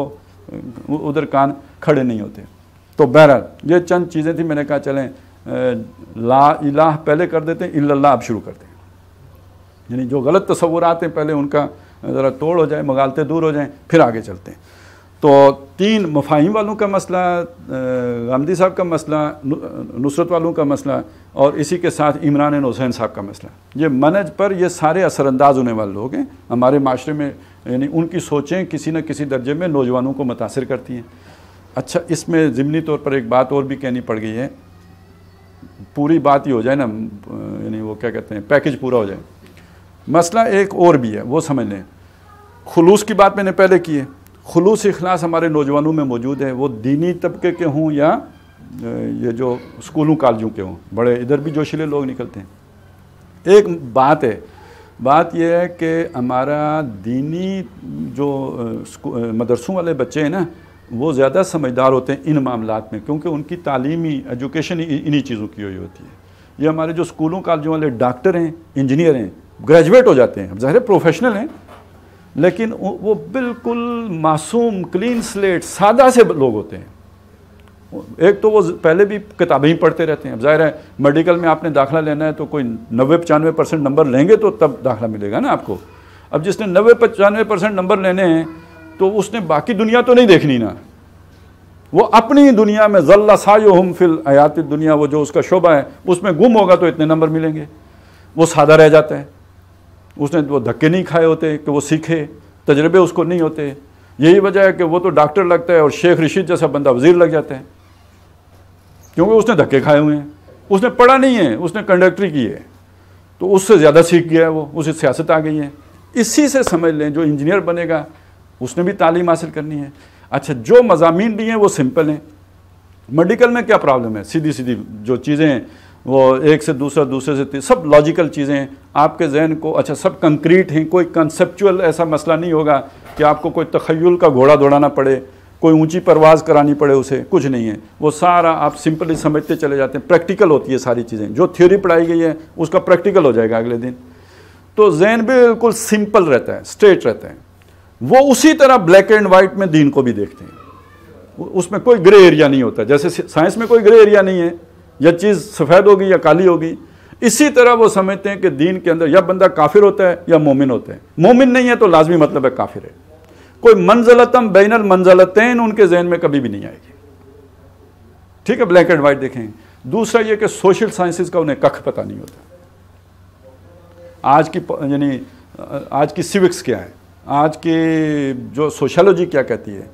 उधर कान खड़े नहीं होते तो बहरहाल ये चंद चीज़ें थी मैंने कहा चलें ला इलाह पहले कर देते हैं इल्लाह अब शुरू करते हैं यानी जो गलत तस्वुरात हैं पहले उनका ज़रा तोड़ हो जाए मगालते दूर हो जाएँ फिर आगे चलते हैं तो तीन मफाहिम वालों का मसला गांधी साहब का मसला नुसरत वालों का मसला और इसी के साथ इमरान हुसैन साहब का मसला ये मनज पर ये सारे असरानंदाज होने वाले लोग हैं हमारे माशरे में यानी उनकी सोचें किसी न किसी दर्जे में नौजवानों को मुतासर करती हैं अच्छा इसमें ज़िमनी तौर पर एक बात और भी कहनी पड़ गई है पूरी बात ही हो जाए ना यानी वो क्या कहते हैं पैकेज पूरा हो जाए मसला एक और भी है वो समझ लें खलूस की बात मैंने पहले की है खलूस अखलास हमारे नौजवानों में मौजूद है वो दीनी तबके के हों या ये जो स्कूलों कॉलेजों के हों बड़े इधर भी जोशीले लोग निकलते हैं एक बात है बात यह है कि हमारा दीनी जो मदरसों वाले बच्चे हैं ना वो ज़्यादा समझदार होते हैं इन मामला में क्योंकि उनकी तालीमी एजुकेशन इन्हीं चीज़ों की हुई होती है ये हमारे जो स्कूलों कॉलेजों वाले डॉक्टर हैं इंजीनियर हैं ग्रेजुएट हो जाते हैं अब ज़ाहिर प्रोफेशनल हैं लेकिन वो बिल्कुल मासूम क्लीन स्लेट सादा से लोग होते हैं एक तो वो पहले भी किताबें ही पढ़ते रहते हैं अब ज़ाहिर है मेडिकल में आपने दाखला लेना है तो कोई नब्बे पचानवे परसेंट नंबर लेंगे तो तब दाखला मिलेगा ना आपको अब जिसने नब्बे पचानवे परसेंट नंबर लेने हैं तो उसने बाकी दुनिया तो नहीं देखनी ना वो अपनी दुनिया में जल्ला सायो हम फिल हयात दुनिया वो जो उसका शोभा है उसमें गुम होगा तो इतने नंबर मिलेंगे वो सादा रह जाता है उसने वो धक्के नहीं खाए होते कि वो सीखे तजर्बे उसको नहीं होते यही वजह है कि वो तो डॉक्टर लगता है और शेख रशीद जैसा बंदा वजीर लग जाता है क्योंकि उसने धक्के खाए हुए हैं उसने पढ़ा नहीं है उसने कंडक्टरी की है तो उससे ज़्यादा सीख गया है वो उसे सियासत आ गई है इसी से समझ लें जो इंजीनियर बनेगा उसने भी तालीम हासिल करनी है अच्छा जो मजामी लिए हैं वो सिंपल हैं मेडिकल में क्या प्रॉब्लम है सीधी सीधी जो चीज़ें हैं वो एक से दूसरा दूसरे से तीसरा सब लॉजिकल चीज़ें हैं आपके जहन को अच्छा सब कंक्रीट हैं कोई कंसेप्चुअल ऐसा मसला नहीं होगा कि आपको कोई तखयल का घोड़ा दौड़ाना पड़े कोई ऊंची परवाज़ करानी पड़े उसे कुछ नहीं है वो सारा आप सिंपली समझते चले जाते हैं प्रैक्टिकल होती है सारी चीज़ें जो थ्योरी पढ़ाई गई है उसका प्रैक्टिकल हो जाएगा अगले दिन तो जहन बिल्कुल सिंपल रहता है स्ट्रेट रहता है वो उसी तरह ब्लैक एंड वाइट में दीन को भी देखते हैं उसमें कोई ग्रे एरिया नहीं होता जैसे साइंस में कोई ग्रे एरिया नहीं है या चीज़ सफ़ेद होगी या काली होगी इसी तरह वो समझते हैं कि दीन के अंदर या बंदा काफिर होता है या मोमिन होते हैं मोमिन नहीं है तो लाजमी मतलब है काफिर है कोई मंजलतम बैनल मंजलतैन उनके जहन में कभी भी नहीं आएगी ठीक है ब्लैक एंड वाइट देखें दूसरा ये कि सोशल साइंसिस का उन्हें कख पता नहीं होता आज की यानी आज की सिविक्स क्या है आज की जो सोशलॉजी क्या कहती है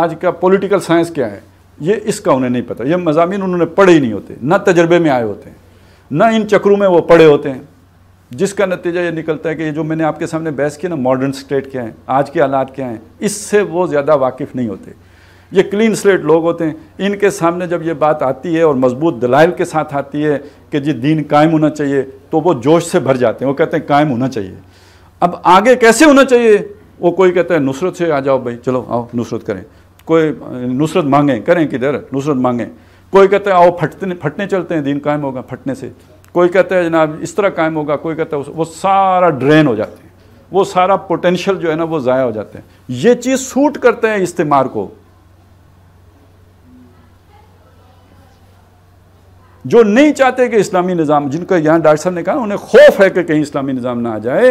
आज का पॉलिटिकल साइंस क्या है ये इसका उन्हें नहीं पता ये मजामी उन्होंने पढ़े ही नहीं होते ना तजर्बे में आए होते हैं ना इन चक्रों में वो पढ़े होते हैं जिसका नतीजा ये निकलता है कि ये जो मैंने आपके सामने बहस की ना मॉडर्न स्टेट क्या है आज के हालात क्या हैं इससे वो ज़्यादा वाकिफ़ नहीं होते ये क्लीन स्लेट लोग होते हैं इनके सामने जब ये बात आती है और मजबूत दलाइल के साथ आती है कि जी दीन कायम होना चाहिए तो वो जोश से भर जाते हैं वो कहते हैं कायम होना चाहिए अब आगे कैसे होना चाहिए वो कोई कहता है नुसरत से आ जाओ भाई चलो आओ नुसरत करें कोई नुसरत मांगे करें किधर नुसरत मांगे कोई कहता है आओ फटने फटने चलते हैं दिन कायम होगा फटने से कोई कहता है जनाब इस तरह कायम होगा कोई कहता है वो सारा ड्रेन हो जाते हैं वो सारा पोटेंशियल जो है ना वो ज़ाया हो जाते हैं ये चीज़ सूट करते हैं इस्तेमार को जो नहीं चाहते कि इस्लामी निज़ाम जिनका यहाँ डॉक्टर साहब ने कहा उन्हें खौफ है कि कहीं इस्लामी निज़ाम ना आ जाए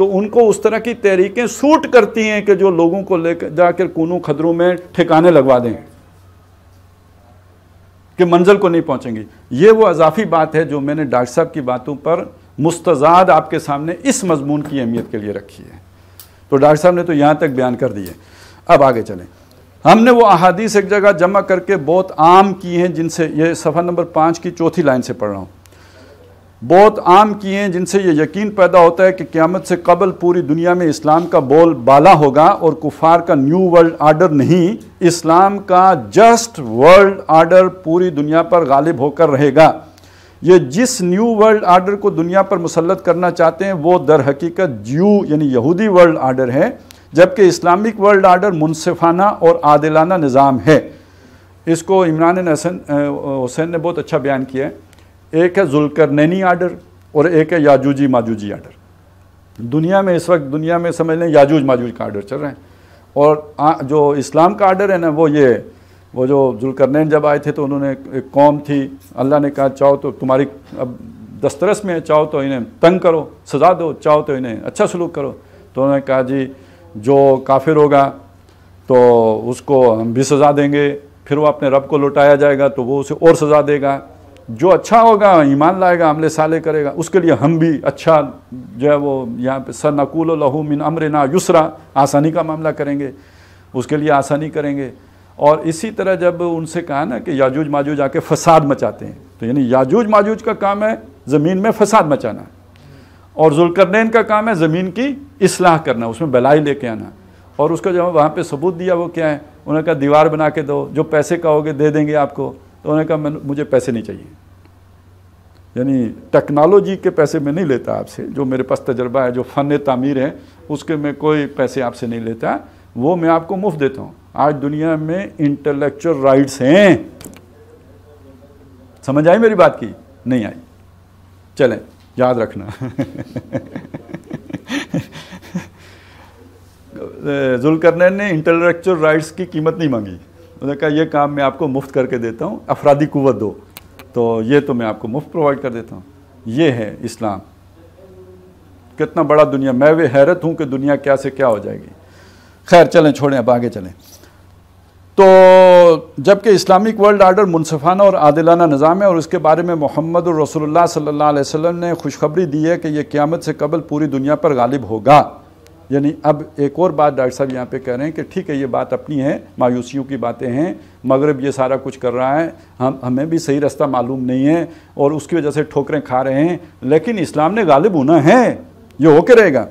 तो उनको उस तरह की तहरीकें सूट करती हैं कि जो लोगों को लेकर जाकर कूनों खदरों में ठिकाने लगवा दें कि मंजिल को नहीं पहुंचेंगी ये वो अजाफी बात है जो मैंने डॉक्टर साहब की बातों पर मुस्तजाद आपके सामने इस मजमून की अहमियत के लिए रखी है तो डॉक्टर साहब ने तो यहां तक बयान कर दिए अब आगे चले हमने वो अहादीस एक जगह जमा करके बहुत आम की हैं जिनसे ये सफ़ा नंबर पांच की चौथी लाइन से पढ़ रहा हूं बहुत आम किए हैं जिनसे ये यकीन पैदा होता है कि क़्यामत से कबल पूरी दुनिया में इस्लाम का बोल बाला होगा और कुफार का न्यू वर्ल्ड आर्डर नहीं इस्लाम का जस्ट वर्ल्ड आर्डर पूरी दुनिया पर गालिब होकर रहेगा ये जिस न्यू वर्ल्ड आर्डर को दुनिया पर मुसलत करना चाहते हैं वो दर हकीकत ज्यू यानी यहूदी वर्ल्ड आर्डर है जबकि इस्लामिक वर्ल्ड आर्डर मुनफाना और आदिलाना निज़ाम है इसको इमरान हसन हुसैन ने बहुत अच्छा बयान किया है एक है नैनी आर्डर और एक है याजूजी माजूजी आर्डर दुनिया में इस वक्त दुनिया में समझ लें याजूज माजूज का आर्डर चल रहे हैं और आ, जो इस्लाम का आर्डर है ना वो ये वो जो जुलकरनैन जब आए थे तो उन्होंने एक कौम थी अल्लाह ने कहा चाहो तो तुम्हारी अब दस्तरस में है चाहो तो इन्हें तंग करो सजा दो चाहो तो इन्हें अच्छा सलूक करो तो उन्होंने कहा जी जो काफिर होगा तो उसको हम भी सज़ा देंगे फिर वो अपने रब को लौटाया जाएगा तो वो उसे और सज़ा देगा जो अच्छा होगा ईमान लाएगा अमले साले करेगा उसके लिए हम भी अच्छा जो है वो यहाँ पे सन अकूल लहू मिन ना युसरा आसानी का मामला करेंगे उसके लिए आसानी करेंगे और इसी तरह जब उनसे कहा ना कि याजूज माजूज आके फसाद मचाते हैं तो यानी याजूज माजूज का काम है ज़मीन में फसाद मचाना और जुलकरनैन का काम है ज़मीन की असलाह करना उसमें बलाई लेके आना और उसका जब वहाँ पर सबूत दिया वो क्या है उन्होंने कहा दीवार बना के दो जो पैसे कहोगे दे देंगे आपको तो उन्होंने कहा मुझे पैसे नहीं चाहिए यानी टेक्नोलॉजी के पैसे में नहीं लेता आपसे जो मेरे पास तजर्बा है जो फ़न तमीर है उसके मैं कोई पैसे आपसे नहीं लेता वो मैं आपको मुफ्त देता हूँ आज दुनिया में इंटेलेक्चुअल राइट्स हैं समझ आई मेरी बात की नहीं आई चलें याद रखना <laughs> जुलकर ने इंटेलेक्चुअल राइट्स की कीमत नहीं मांगी उन्होंने कहा यह काम मैं आपको मुफ्त करके देता हूँ अफराधी कुवत दो तो ये तो मैं आपको मुफ्त प्रोवाइड कर देता हूँ ये है इस्लाम कितना बड़ा दुनिया मैं वे हैरत हूँ कि दुनिया क्या से क्या हो जाएगी खैर चलें छोड़ें अब आगे चलें तो जबकि इस्लामिक वर्ल्ड आर्डर मुनसफाना और आदिलाना निज़ाम है और उसके बारे में मोहम्मद रसोल्ला सल्ला वसम ने खुशखबरी दी है कि यह क़्यामत से कबल पूरी दुनिया पर गालिब होगा यानी अब एक और बात डॉक्टर साहब यहाँ पे कह रहे हैं कि ठीक है ये बात अपनी है मायूसियों की बातें हैं मगरब ये सारा कुछ कर रहा है हम हमें भी सही रास्ता मालूम नहीं है और उसकी वजह से ठोकरें खा रहे हैं लेकिन इस्लाम ने गालिब होना है ये होके रहेगा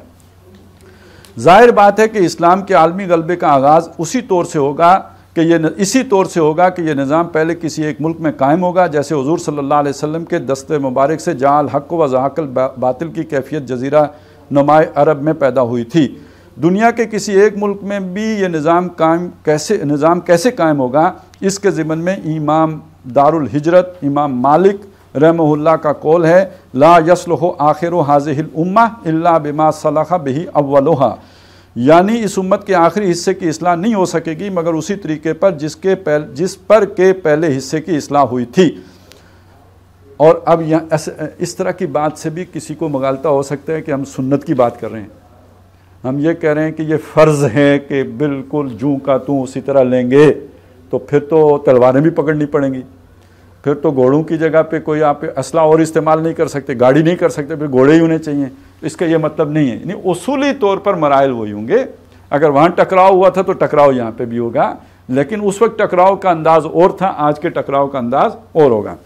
जाहिर बात है कि इस्लाम के आलमी गलबे का आगाज़ उसी तौर से होगा कि ये इसी तौर से होगा कि यह निज़ाम पहले किसी एक मुल्क में कायम होगा जैसे हजूर सल्ला वसम के दस्ते मुबारक से जाल हक व जहाकल बातिल की कैफियत जजीरा नुमाय अरब में पैदा हुई थी दुनिया के किसी एक मुल्क में भी ये निज़ाम कायम कैसे निज़ाम कैसे कायम होगा इसके ज़िमन में इमाम दारुल हिजरत इमाम मालिक रहमहुल्ला का कौल है ला यसलो आखिर हाजिल उम्मा अल्ला बिमा सलाखा बही अव्वलोहा यानी इस उम्मत के आखिरी हिस्से की असलाह नहीं हो सकेगी मगर उसी तरीके पर जिसके पहले जिस पर के पहले हिस्से की असलाह हुई थी और अब यहाँ इस तरह की बात से भी किसी को मगालता हो सकता है कि हम सुन्नत की बात कर रहे हैं हम ये कह रहे हैं कि ये फ़र्ज़ है कि बिल्कुल जू का तू उसी तरह लेंगे तो फिर तो तलवारें भी पकड़नी पड़ेंगी फिर तो घोड़ों की जगह पे कोई आप असला और इस्तेमाल नहीं कर सकते गाड़ी नहीं कर सकते फिर घोड़े ही होने चाहिए तो इसका ये मतलब नहीं है यानी असूली तौर पर मराइल वही होंगे अगर वहाँ टकराव हुआ था तो टकराव यहाँ पर भी होगा लेकिन उस वक्त टकराव का अंदाज़ और था आज के टकराव का अंदाज़ और होगा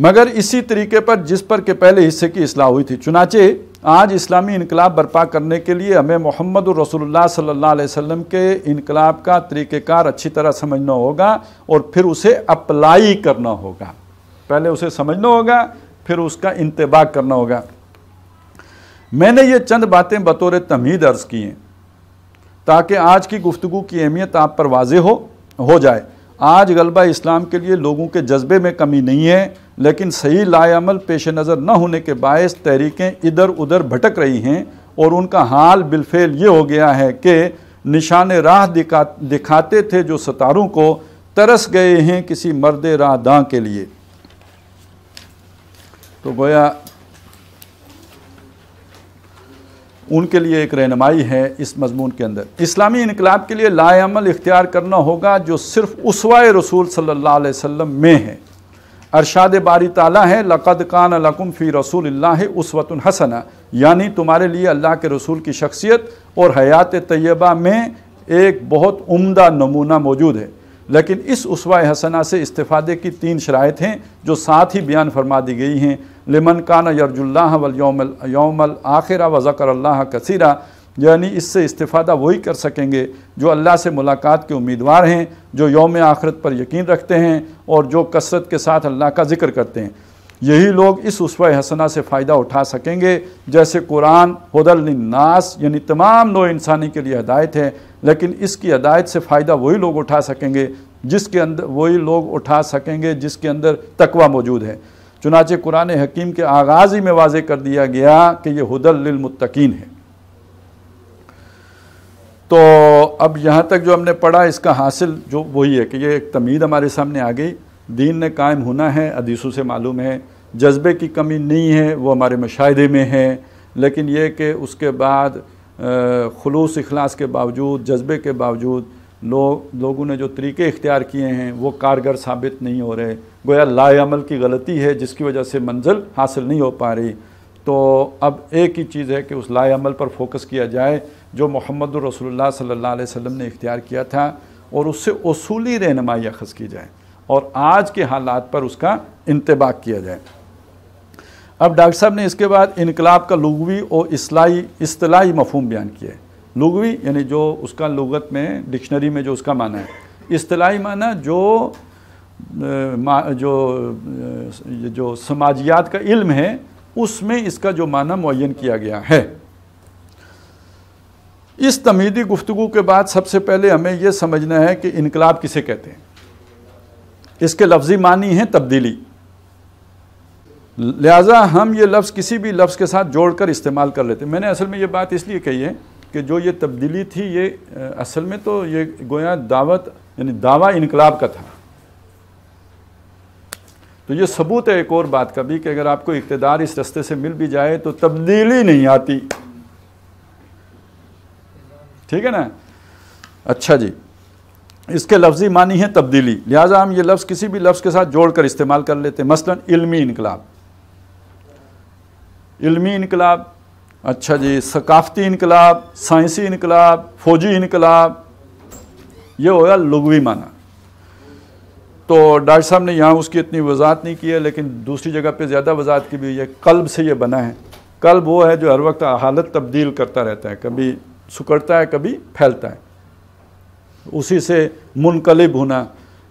मगर इसी तरीके पर जिस पर के पहले हिस्से की असलाह हुई थी चुनाचे आज इस्लामी इनकलाब बर्पा करने के लिए हमें मोहम्मद रसोल्ला सल्ला वसम के इनकलाब का तरीक़ेकार अच्छी तरह समझना होगा और फिर उसे अप्लाई करना होगा पहले उसे समझना होगा फिर उसका इंतबा करना होगा मैंने ये चंद बातें बतौर तमीद अर्ज़ की हैं ताकि आज की गुफ्तु की अहमियत आप पर वाज हो हो जाए आज गलबा इस्लाम के लिए लोगों के जज्बे में कमी नहीं है लेकिन सही लायामल पेश नज़र न होने के बायस तहरीकें इधर उधर भटक रही हैं और उनका हाल बिलफेल ये हो गया है कि निशान राह दिखा दिखाते थे जो सतारों को तरस गए हैं किसी मर्द दाँ के लिए तो गोया उनके लिए एक रहनमाई है इस मजमून के अंदर इस्लामी इनकलाब के लिए लायामल इख्तियार करना होगा जो सिर्फ उसवा रसूल सल्लल्लाहु अलैहि वसल्लम में है अरशाद बारी ताला है लक़द कान लकुम फ़ी रसूल उसवतन हसना यानी तुम्हारे लिए अल्लाह के रसूल की शख्सियत और हयात तय्यबा में एक बहुत उम्दा नमूना मौजूद है लेकिन इस उसवा हसना से इस्तफादे की तीन शरात हैं जो साथ ही बयान फरमा दी गई हैं लिमन कान यरजुल्ला वल यौमल यौमल आखिरा व ज़कर अल्लाह कसीरा यानी इससे इस्तीफ़ादा वही कर सकेंगे जो अल्लाह से मुलाकात के उम्मीदवार हैं जो योम आखरत पर यकीन रखते हैं और जो कसरत के साथ अल्लाह का ज़िक्र करते हैं यही लोग इस उसवा हसना से फ़ायदा उठा सकेंगे जैसे कुरान हदलनास यानी तमाम नौ इंसानी के लिए हदायत है लेकिन इसकी हदायत से फ़ायदा वही लोग उठा सकेंगे जिसके अंदर वही लोग उठा सकेंगे जिसके अंदर तकवा मौजूद है चुनाचे कुरान हकीम के आगाज़ ही में वाज कर दिया गया कि यह हदलमतकीन है तो अब यहाँ तक जो हमने पढ़ा इसका हासिल जो वही है कि ये एक तमीद हमारे सामने आ गई दीन ने कायम होना है अदीसों से मालूम है जज्बे की कमी नहीं है वो हमारे मशाहदे में है लेकिन ये कि उसके बाद खलूस अखलास के बावजूद जज्बे के बावजूद लो, लोगों ने जो तरीके इख्तियार किए हैं वो कारगर साबित नहीं हो रहे गोया लाल की गलती है जिसकी वजह से मंजिल हासिल नहीं हो पा रही तो अब एक ही चीज़ है कि उस लाल पर फोकस किया जाए जो मोहम्मद रसोल्ला सल्ला वसम ने इख्तियार किया था और उससे असूली रहनमाई अखज़ की जाए और आज के हालात पर उसका इंतबाक किया जाए अब डॉक्टर साहब ने इसके बाद इनकलाब का लगवी और असलाई असलाही मफहम बयान किया है लगवी यानी जो उसका लगत में डिक्शनरी में जो उसका माना है असलाई माना जो जो जो समाजियात का इल्म है उसमें इसका जो माना मुन किया गया है इस तमीदी गुफ्तु के बाद सबसे पहले हमें यह समझना है कि इनकलाब किसे कहते हैं इसके लफ्ज़ी मानी है तब्दीली लिहाजा हम ये लफ्ज़ किसी भी लफ्ज़ के साथ जोड़कर इस्तेमाल कर लेते हैं मैंने असल में ये बात इसलिए कही है कि जो ये तब्दीली थी ये असल में तो ये गोया दावत यानी दावा इनकलाब का था तो ये सबूत है एक और बात का भी कि अगर आपको इकतदार इस रस्ते से मिल भी जाए तो तब्दीली नहीं आती ठीक है ना अच्छा जी इसके लफ्जी मानी है तब्दीली लिहाजा हम ये लफ्ज़ किसी भी लफ्ज़ के साथ जोड़कर इस्तेमाल कर लेते हैं मसलन इल्मी इनकलाब इल्मी इनकलाब अच्छा जी सकाफ़ती इनकलाब साइंसी इनकलाब फौजी इनकलाब ये होगा लुगवी माना तो डॉक्टर साहब ने यहाँ उसकी इतनी वजाहत नहीं की है लेकिन दूसरी जगह पे ज़्यादा वजाहत की भी है कल्ब से ये बना है कल्ब वो है जो हर वक्त हालत तब्दील करता रहता है कभी सुकड़ता है कभी फैलता है उसी से मुनकलिब होना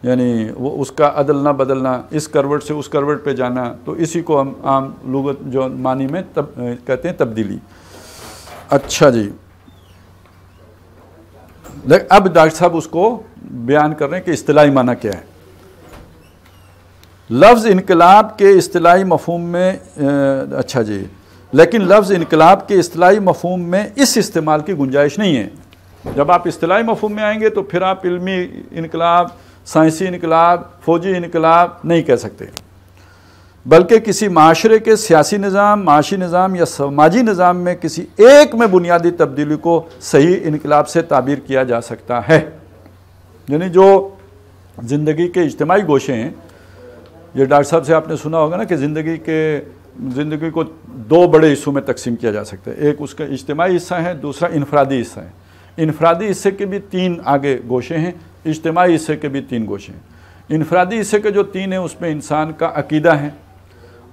यानी वो उसका अदलना बदलना इस करवट से उस करवट पे जाना तो इसी को हम आम लोग जो मानी में तब कहते हैं तब्दीली अच्छा जी देख अब डॉक्टर साहब उसको बयान कर रहे हैं कि इतलाई माना क्या है लफ्ज़ इनकलाब के अतलाई मफहम में अच्छा जी लेकिन लफ्ज़ इनकलाब के असलाही मफहम में इस इस्तेमाल की गुंजाइश नहीं है जब आप असलाही मफहम में आएंगे तो फिर आप इलमी इनकलाब साइंसी इनकलाब फौजी इनकलाब नहीं कह सकते बल्कि किसी माशरे के सियासी निज़ाम माशी निज़ाम या समाजी निज़ाम में किसी एक में बुनियादी तब्दीली को सही इनकलाब से ताबीर किया जा सकता है यानी जो ज़िंदगी के इज्तमाही गोशे हैं ये डॉक्टर साहब से आपने सुना होगा ना कि ज़िंदगी के ज़िंदगी को दो बड़े हिस्सों में तकसीम किया जा सकता है एक उसका इज्तमी हिस्सा है दूसरा इनफरादी हिस्सा है इनफरादी हिस्से के भी तीन आगे गोशे हैं इज्तमी हिस्से के भी तीन गोशे हैं इनफरादी हिस्से के जो तीन हैं उसमें इंसान का अकीदा है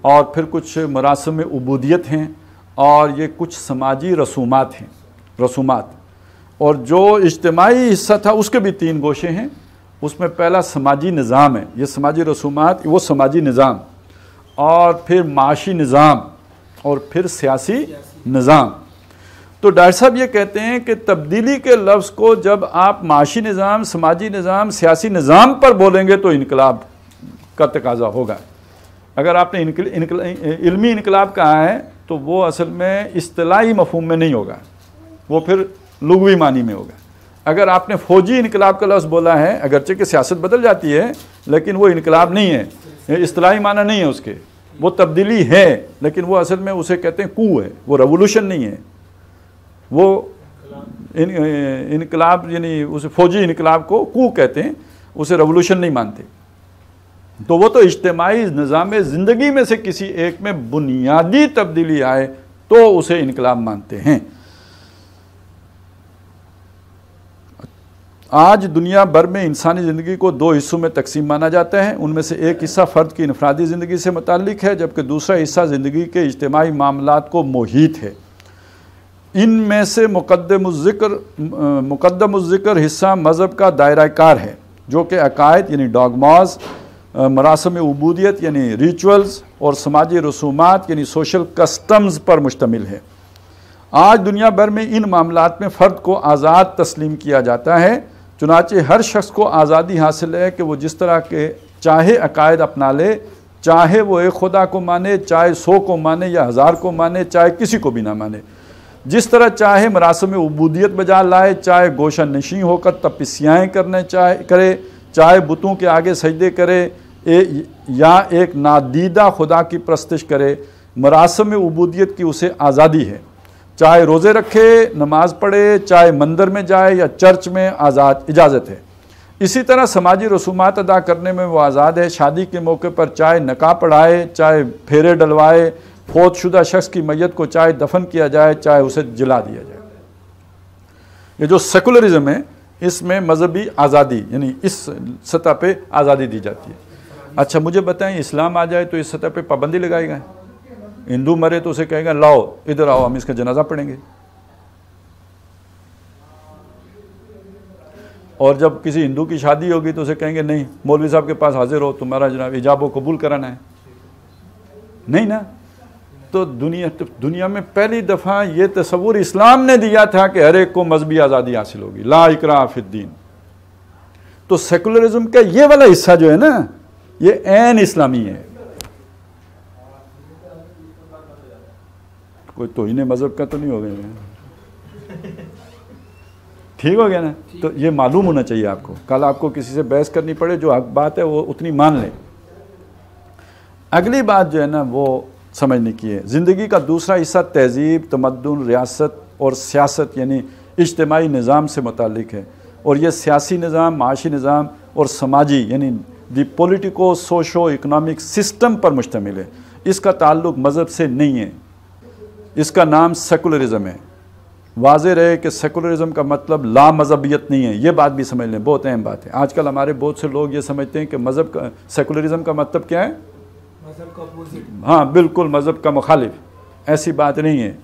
और फिर कुछ मरासम अबूदियत हैं और ये कुछ समाजी रसूमात हैं रसूमात और जो इज्तमी हिस्सा था उसके भी तीन गोशे हैं उसमें पहला समाजी निज़ाम है ये समाजी रसूमात वो समाजी निज़ाम और फिर माशी निज़ाम और फिर सियासी निज़ाम तो डॉक्टर साहब ये कहते हैं कि तब्दीली के लफ्ज़ को जब आप माशी निज़ाम समाजी निज़ाम सियासी निज़ाम पर बोलेंगे तो इनकलाब का तकाजा होगा अगर आपने इनकल, इनकल, इल्मी इनकलाब कहा है तो वो असल में अतलाई मफहम में नहीं होगा वो फिर लघवी मानी में होगा अगर आपने फ़ौजी इनकलाब का लफ्ज़ बोला है अगरचे कि सियासत बदल जाती है लेकिन वो इनकलाब नहीं है असलाही माना नहीं है उसके वो तब्दीली है लेकिन वो असल में उसे कहते हैं कू है वो रेवोल्यूशन नहीं है वो इन इनकलाब यानी उस फौजी इनकलाब को कू कहते हैं उसे रेवोल्यूशन नहीं मानते तो वो तो इज्तमाही निज़ाम ज़िंदगी में से किसी एक में बुनियादी तब्दीली आए तो उसे इनकलाब मानते हैं आज दुनिया भर में इंसानी ज़िंदगी को दो हिस्सों में तकसीम माना जाता है उनमें से एक हिस्सा फ़र्द की इनफरादी ज़िंदगी से मुतक है जबकि दूसरा हिस्सा ज़िंदगी के इज्तमाही मामला को मोहित है इन में से मुकदम ज़िक्र मुकदम ज़िक्र हिस्सा मज़हब का दायरा कार है जो कि अकायद यानी डॉगमाज मरासम अबूदियत यानी रिचुअल्स और समाजी रसूमात यानी सोशल कस्टम्स पर मुश्तमिल है आज दुनिया भर में इन मामलों में फ़र्द को आज़ाद तस्लीम किया जाता है चुनाचे हर शख्स को आज़ादी हासिल है कि वो जिस तरह के चाहे अकायद अपना ले चाहे वो एक खुदा को माने चाहे सौ को माने या हज़ार को माने चाहे किसी को भी ना माने जिस तरह चाहे मरासम उबूदियत बजा लाए चाहे गोशा नशी होकर तपस्याएँ करने चाहे करे चाहे बुतों के आगे सजदे करे ए, या एक नादीदा खुदा की प्रस्तश करे मरासम उबूदियत की उसे आज़ादी है चाहे रोज़े रखे नमाज पढ़े चाहे मंदिर में जाए या चर्च में आज़ाद इजाज़त है इसी तरह समाजी रसूमात अदा करने में वो आज़ाद है शादी के मौके पर चाहे नका पढ़ाए चाहे फेरे डलवाए फौतशुदा शख्स की मैत को चाहे दफन किया जाए चाहे उसे जला दिया जाए ये जो सेकुलरिज्म है इसमें मजहबी आज़ादी यानी इस सतह पे आज़ादी दी जाती है अच्छा मुझे बताएं इस्लाम आ जाए तो इस सतह पे पाबंदी लगाई गई हिंदू मरे तो उसे कहेगा लाओ इधर आओ हम इसका जनाजा पढ़ेंगे और जब किसी हिंदू की शादी होगी तो उसे कहेंगे नहीं मौलवी साहब के पास हाजिर हो तुम्हारा जनाब हिजाब कबूल कराना है नहीं ना तो दुनिया तो दुनिया में पहली दफ़ा ये तस्वूर इस्लाम ने दिया था कि हर एक को मजहबी आज़ादी हासिल होगी ला इकरा तो सेकुलरिज्म का ये वाला हिस्सा जो है ना ये एन इस्लामी है कोई तोहन मज़हब का तो नहीं हो गया ठीक हो गया ना तो ये मालूम होना चाहिए आपको कल आपको किसी से बहस करनी पड़े जो हक बात है वो उतनी मान लें अगली बात जो है ना वो समझने की है ज़िंदगी का दूसरा हिस्सा तहजीब तमदन रियासत और सियासत यानी इज्तमाही निज़ाम से मुतक है और यह सियासी निज़ाम माशी निज़ाम और समाजी यानी the politico socio economic system पर मुश्तमिल है इसका ताल्लुक मज़हब से नहीं है इसका नाम सेकुलरिज्म है वाज रहे कि सेकुलरिज्म का मतलब ला मजहबियत नहीं है ये बात भी समझ लें बहुत अहम बात है आजकल हमारे बहुत से लोग ये समझते हैं कि मज़हब का सेकुलरिज्म का मतलब क्या है हाँ बिल्कुल मज़हब का मुखालिफ ऐसी बात नहीं है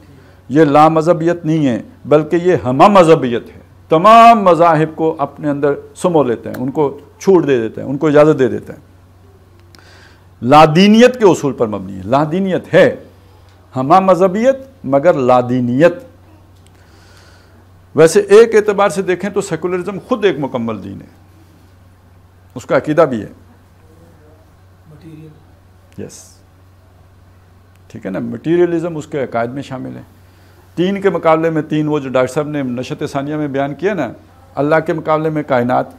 ये ला मजहबियत नहीं है बल्कि ये हम मजहबियत है तमाम मजाहब को अपने अंदर सुमो लेते हैं उनको छूट दे देते हैं उनको इजाज़त दे देते हैं लादीनीत के असूल पर मबनी है लादीनीत है हम मजहबियत मगर लादीनीत वैसे एक एतबार से देखें तो सेकुलरिज्म खुद एक मुकम्मल दीन है उसका अकीदा भी है यस ठीक है ना मटीरियलिज्म उसके अकायद में शामिल है तीन के मुकाबले में तीन वो जो डॉक्टर साहब ने नशत सानिया में बयान किया ना अल्लाह के मुकाबले में कायनात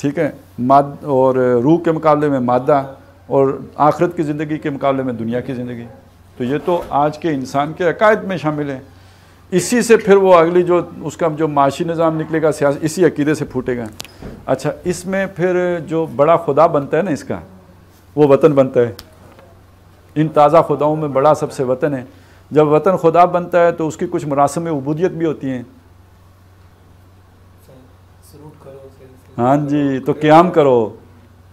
ठीक है माद और रूह के मुकाबले में मादा और आखरत की ज़िंदगी के मुकाबले में दुनिया की ज़िंदगी तो ये तो आज के इंसान के अकायद में शामिल है इसी से फिर वो अगली जो उसका जो माशी निज़ाम निकलेगा सियासत इसी अकीदे से फूटेगा अच्छा इसमें फिर जो बड़ा खुदा बनता है ना इसका वो वतन बनता है इन ताज़ा खुदाओं में बड़ा सबसे वतन है जब वतन खुदा बनता है तो उसकी कुछ मरासम उबूदियत भी होती हैं हाँ जी तो क्याम करो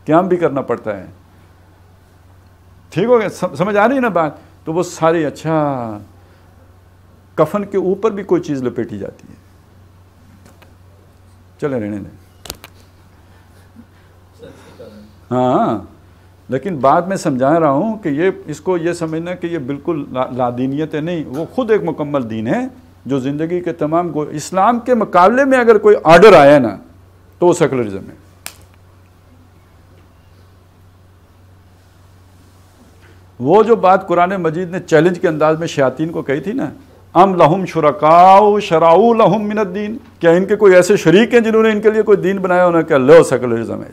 क्याम भी करना पड़ता है ठीक हो गया समझ आ रही है ना बात तो वो सारे अच्छा कफन के ऊपर भी कोई चीज़ लपेटी जाती है चले रहने दें हाँ लेकिन बाद में समझा रहा हूँ कि ये इसको ये समझना कि ये बिल्कुल ला, लादीनीत है नहीं वो खुद एक मुकम्मल दीन है जो ज़िंदगी के तमाम इस्लाम के मुकाबले में अगर कोई ऑर्डर आया ना तो सेकुलरिज्म है वो जो बात कुरान मजीद ने चैलेंज के अंदाज में शयातीन को कही थी ना अम लहम शुरकाओ शराउ लहम मिनद्दीन क्या इनके कोई ऐसे शरीक हैं जिन्होंने इनके लिए कोई दीन बनाया उन्होंने क्या लो सेकुलरिज्म है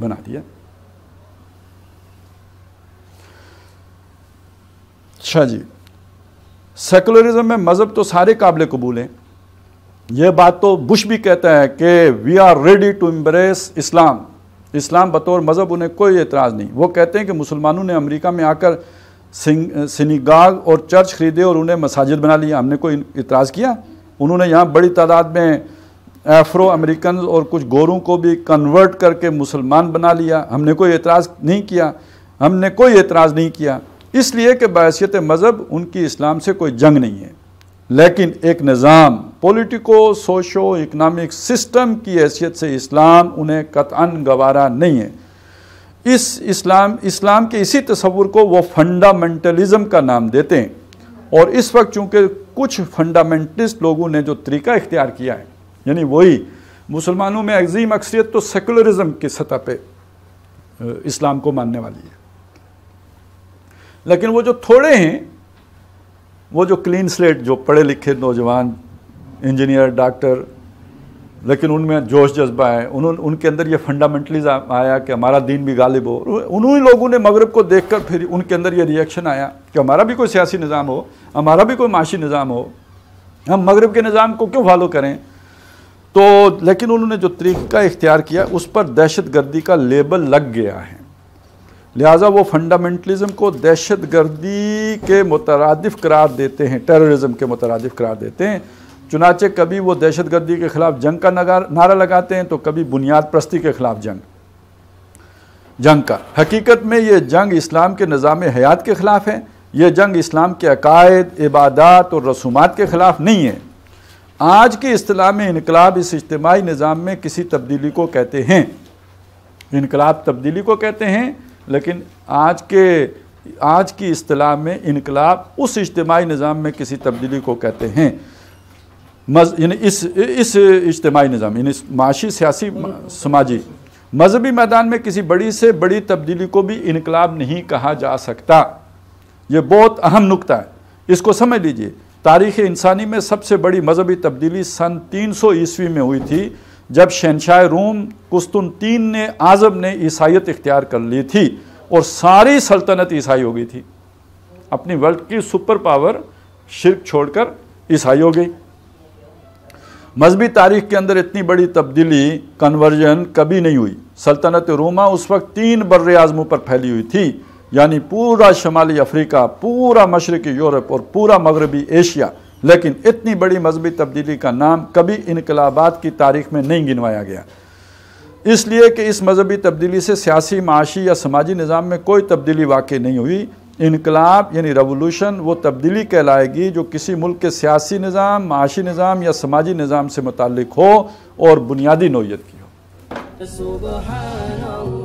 बना दिया अच्छा जी सेकुलरिज्म में मज़हब तो सारे काबिल कबूल हैं यह बात तो बुश भी कहता है कि we are ready to embrace Islam Islam बतौर मज़हब उन्हें कोई एतराज़ नहीं वो कहते हैं कि मुसलमानों ने अमरीका में आकर सिनीगाग और चर्च खरीदे और उन्हें मसाजिद बना लिया हमने कोई इतराज़ किया उन्होंने यहाँ बड़ी तादाद में एफ्रो अमेरिकन और कुछ गोरों को भी कन्वर्ट करके मुसलमान बना लिया हमने कोई एतराज़ नहीं किया हमने कोई एतराज़ नहीं किया इसलिए कि बासीत मज़हब उनकी इस्लाम से कोई जंग नहीं है लेकिन एक निज़ाम पोलिटिको सोशो इकनॉमिक सिस्टम की हैसियत से इस्लाम उन्हें कतअन गवारा नहीं है इस इस्लाम इस्लाम के इसी तस्वुर को वो फंडामेंटलिज़म का नाम देते हैं और इस वक्त चूँकि कुछ फंडामेंटलिस्ट लोगों ने जो तरीका इख्तियार किया है यानी वही मुसलमानों में अजीम अक्सरियत तो सेकुलरिज़म की सतह पर इस्लाम को मानने वाली है लेकिन वो जो थोड़े हैं वो जो क्लीन स्लेट जो पढ़े लिखे नौजवान इंजीनियर डॉक्टर लेकिन उनमें जोश जज्बा है उन्होंने उनके अंदर ये फंडामेंटलीज आया कि हमारा दीन भी गालिब हो उन्हीं लोगों ने मगरब को देखकर फिर उनके अंदर ये रिएक्शन आया कि हमारा भी कोई सियासी निज़ाम हो हमारा भी कोई माशी निज़ाम हो हम मगरब के निज़ाम को क्यों फॉलो करें तो लेकिन उन्होंने जो तरीका इख्तियार किया उस पर दहशत गर्दी का लेबल लग गया है लिहाजा वो फंडामेंटलिज्म को दहशत गर्दी के मुतरद करार देते हैं टेर्रज़म के मुतरद करार देते हैं चुनाचे कभी वो दहशत गर्दी के ख़िलाफ़ जंग का नारा लगाते हैं तो कभी बुनियाद प्रस्ती के ख़िलाफ़ जंग जंग का हकीकत में ये जंग इस्लाम के निज़ाम हयात के ख़िलाफ़ है ये जंग इस्लाम के अकायद इबादत और रसूमात के ख़िलाफ़ नहीं है आज के अतलाह में इनकलाब इस इज्तमी निज़ाम में किसी तब्दीली को कहते हैं इनकलाब तब्दीली को कहते हैं लेकिन आज के आज की असलाह में इनकलाब उस इज्तमाही निज़ाम में किसी तब्दीली को कहते हैं मज यानी इस इस इज्तमाही निज़ाम यानी माशी सियासी समाजी मजहबी मैदान में किसी बड़ी से बड़ी तब्दीली को भी इनकलाब नहीं कहा जा सकता ये बहुत अहम नुकता है इसको समझ लीजिए तारीख़ इंसानी में सबसे बड़ी मजहबी तब्दीली सन 300 सौ ईस्वी में हुई थी जब शहनशाह रूम कुस्तुनतीन ने आज़म ने ईसाइत इख्तियार कर ली थी और सारी सल्तनत ईसाई हो गई थी अपनी वर्ल्ड की सुपर पावर शिरक छोड़कर ईसाई हो गई मजहबी तारीख के अंदर इतनी बड़ी तब्दीली कन्वर्जन कभी नहीं हुई सल्तनत रोमा उस वक्त तीन बर आज़मों पर फैली हुई थी यानी पूरा शमाली अफ्रीका पूरा मशरक़ी यूरोप और पूरा मगरबी एशिया लेकिन इतनी बड़ी मजहबी तब्दीली का नाम कभी इनकलाबाद की तारीख में नहीं गिनवाया गया इसलिए कि इस मजहबी तब्दीली से सियासी माशी या समाजी निज़ाम में कोई तब्दीली वाक़ नहीं हुई इनकलाब यानी रेवोल्यूशन वो तब्दीली कहलाएगी जो किसी मुल्क के सियासी निज़ाम माशी निज़ाम या समाजी निज़ाम से मुतल हो और बुनियादी नोयत की हो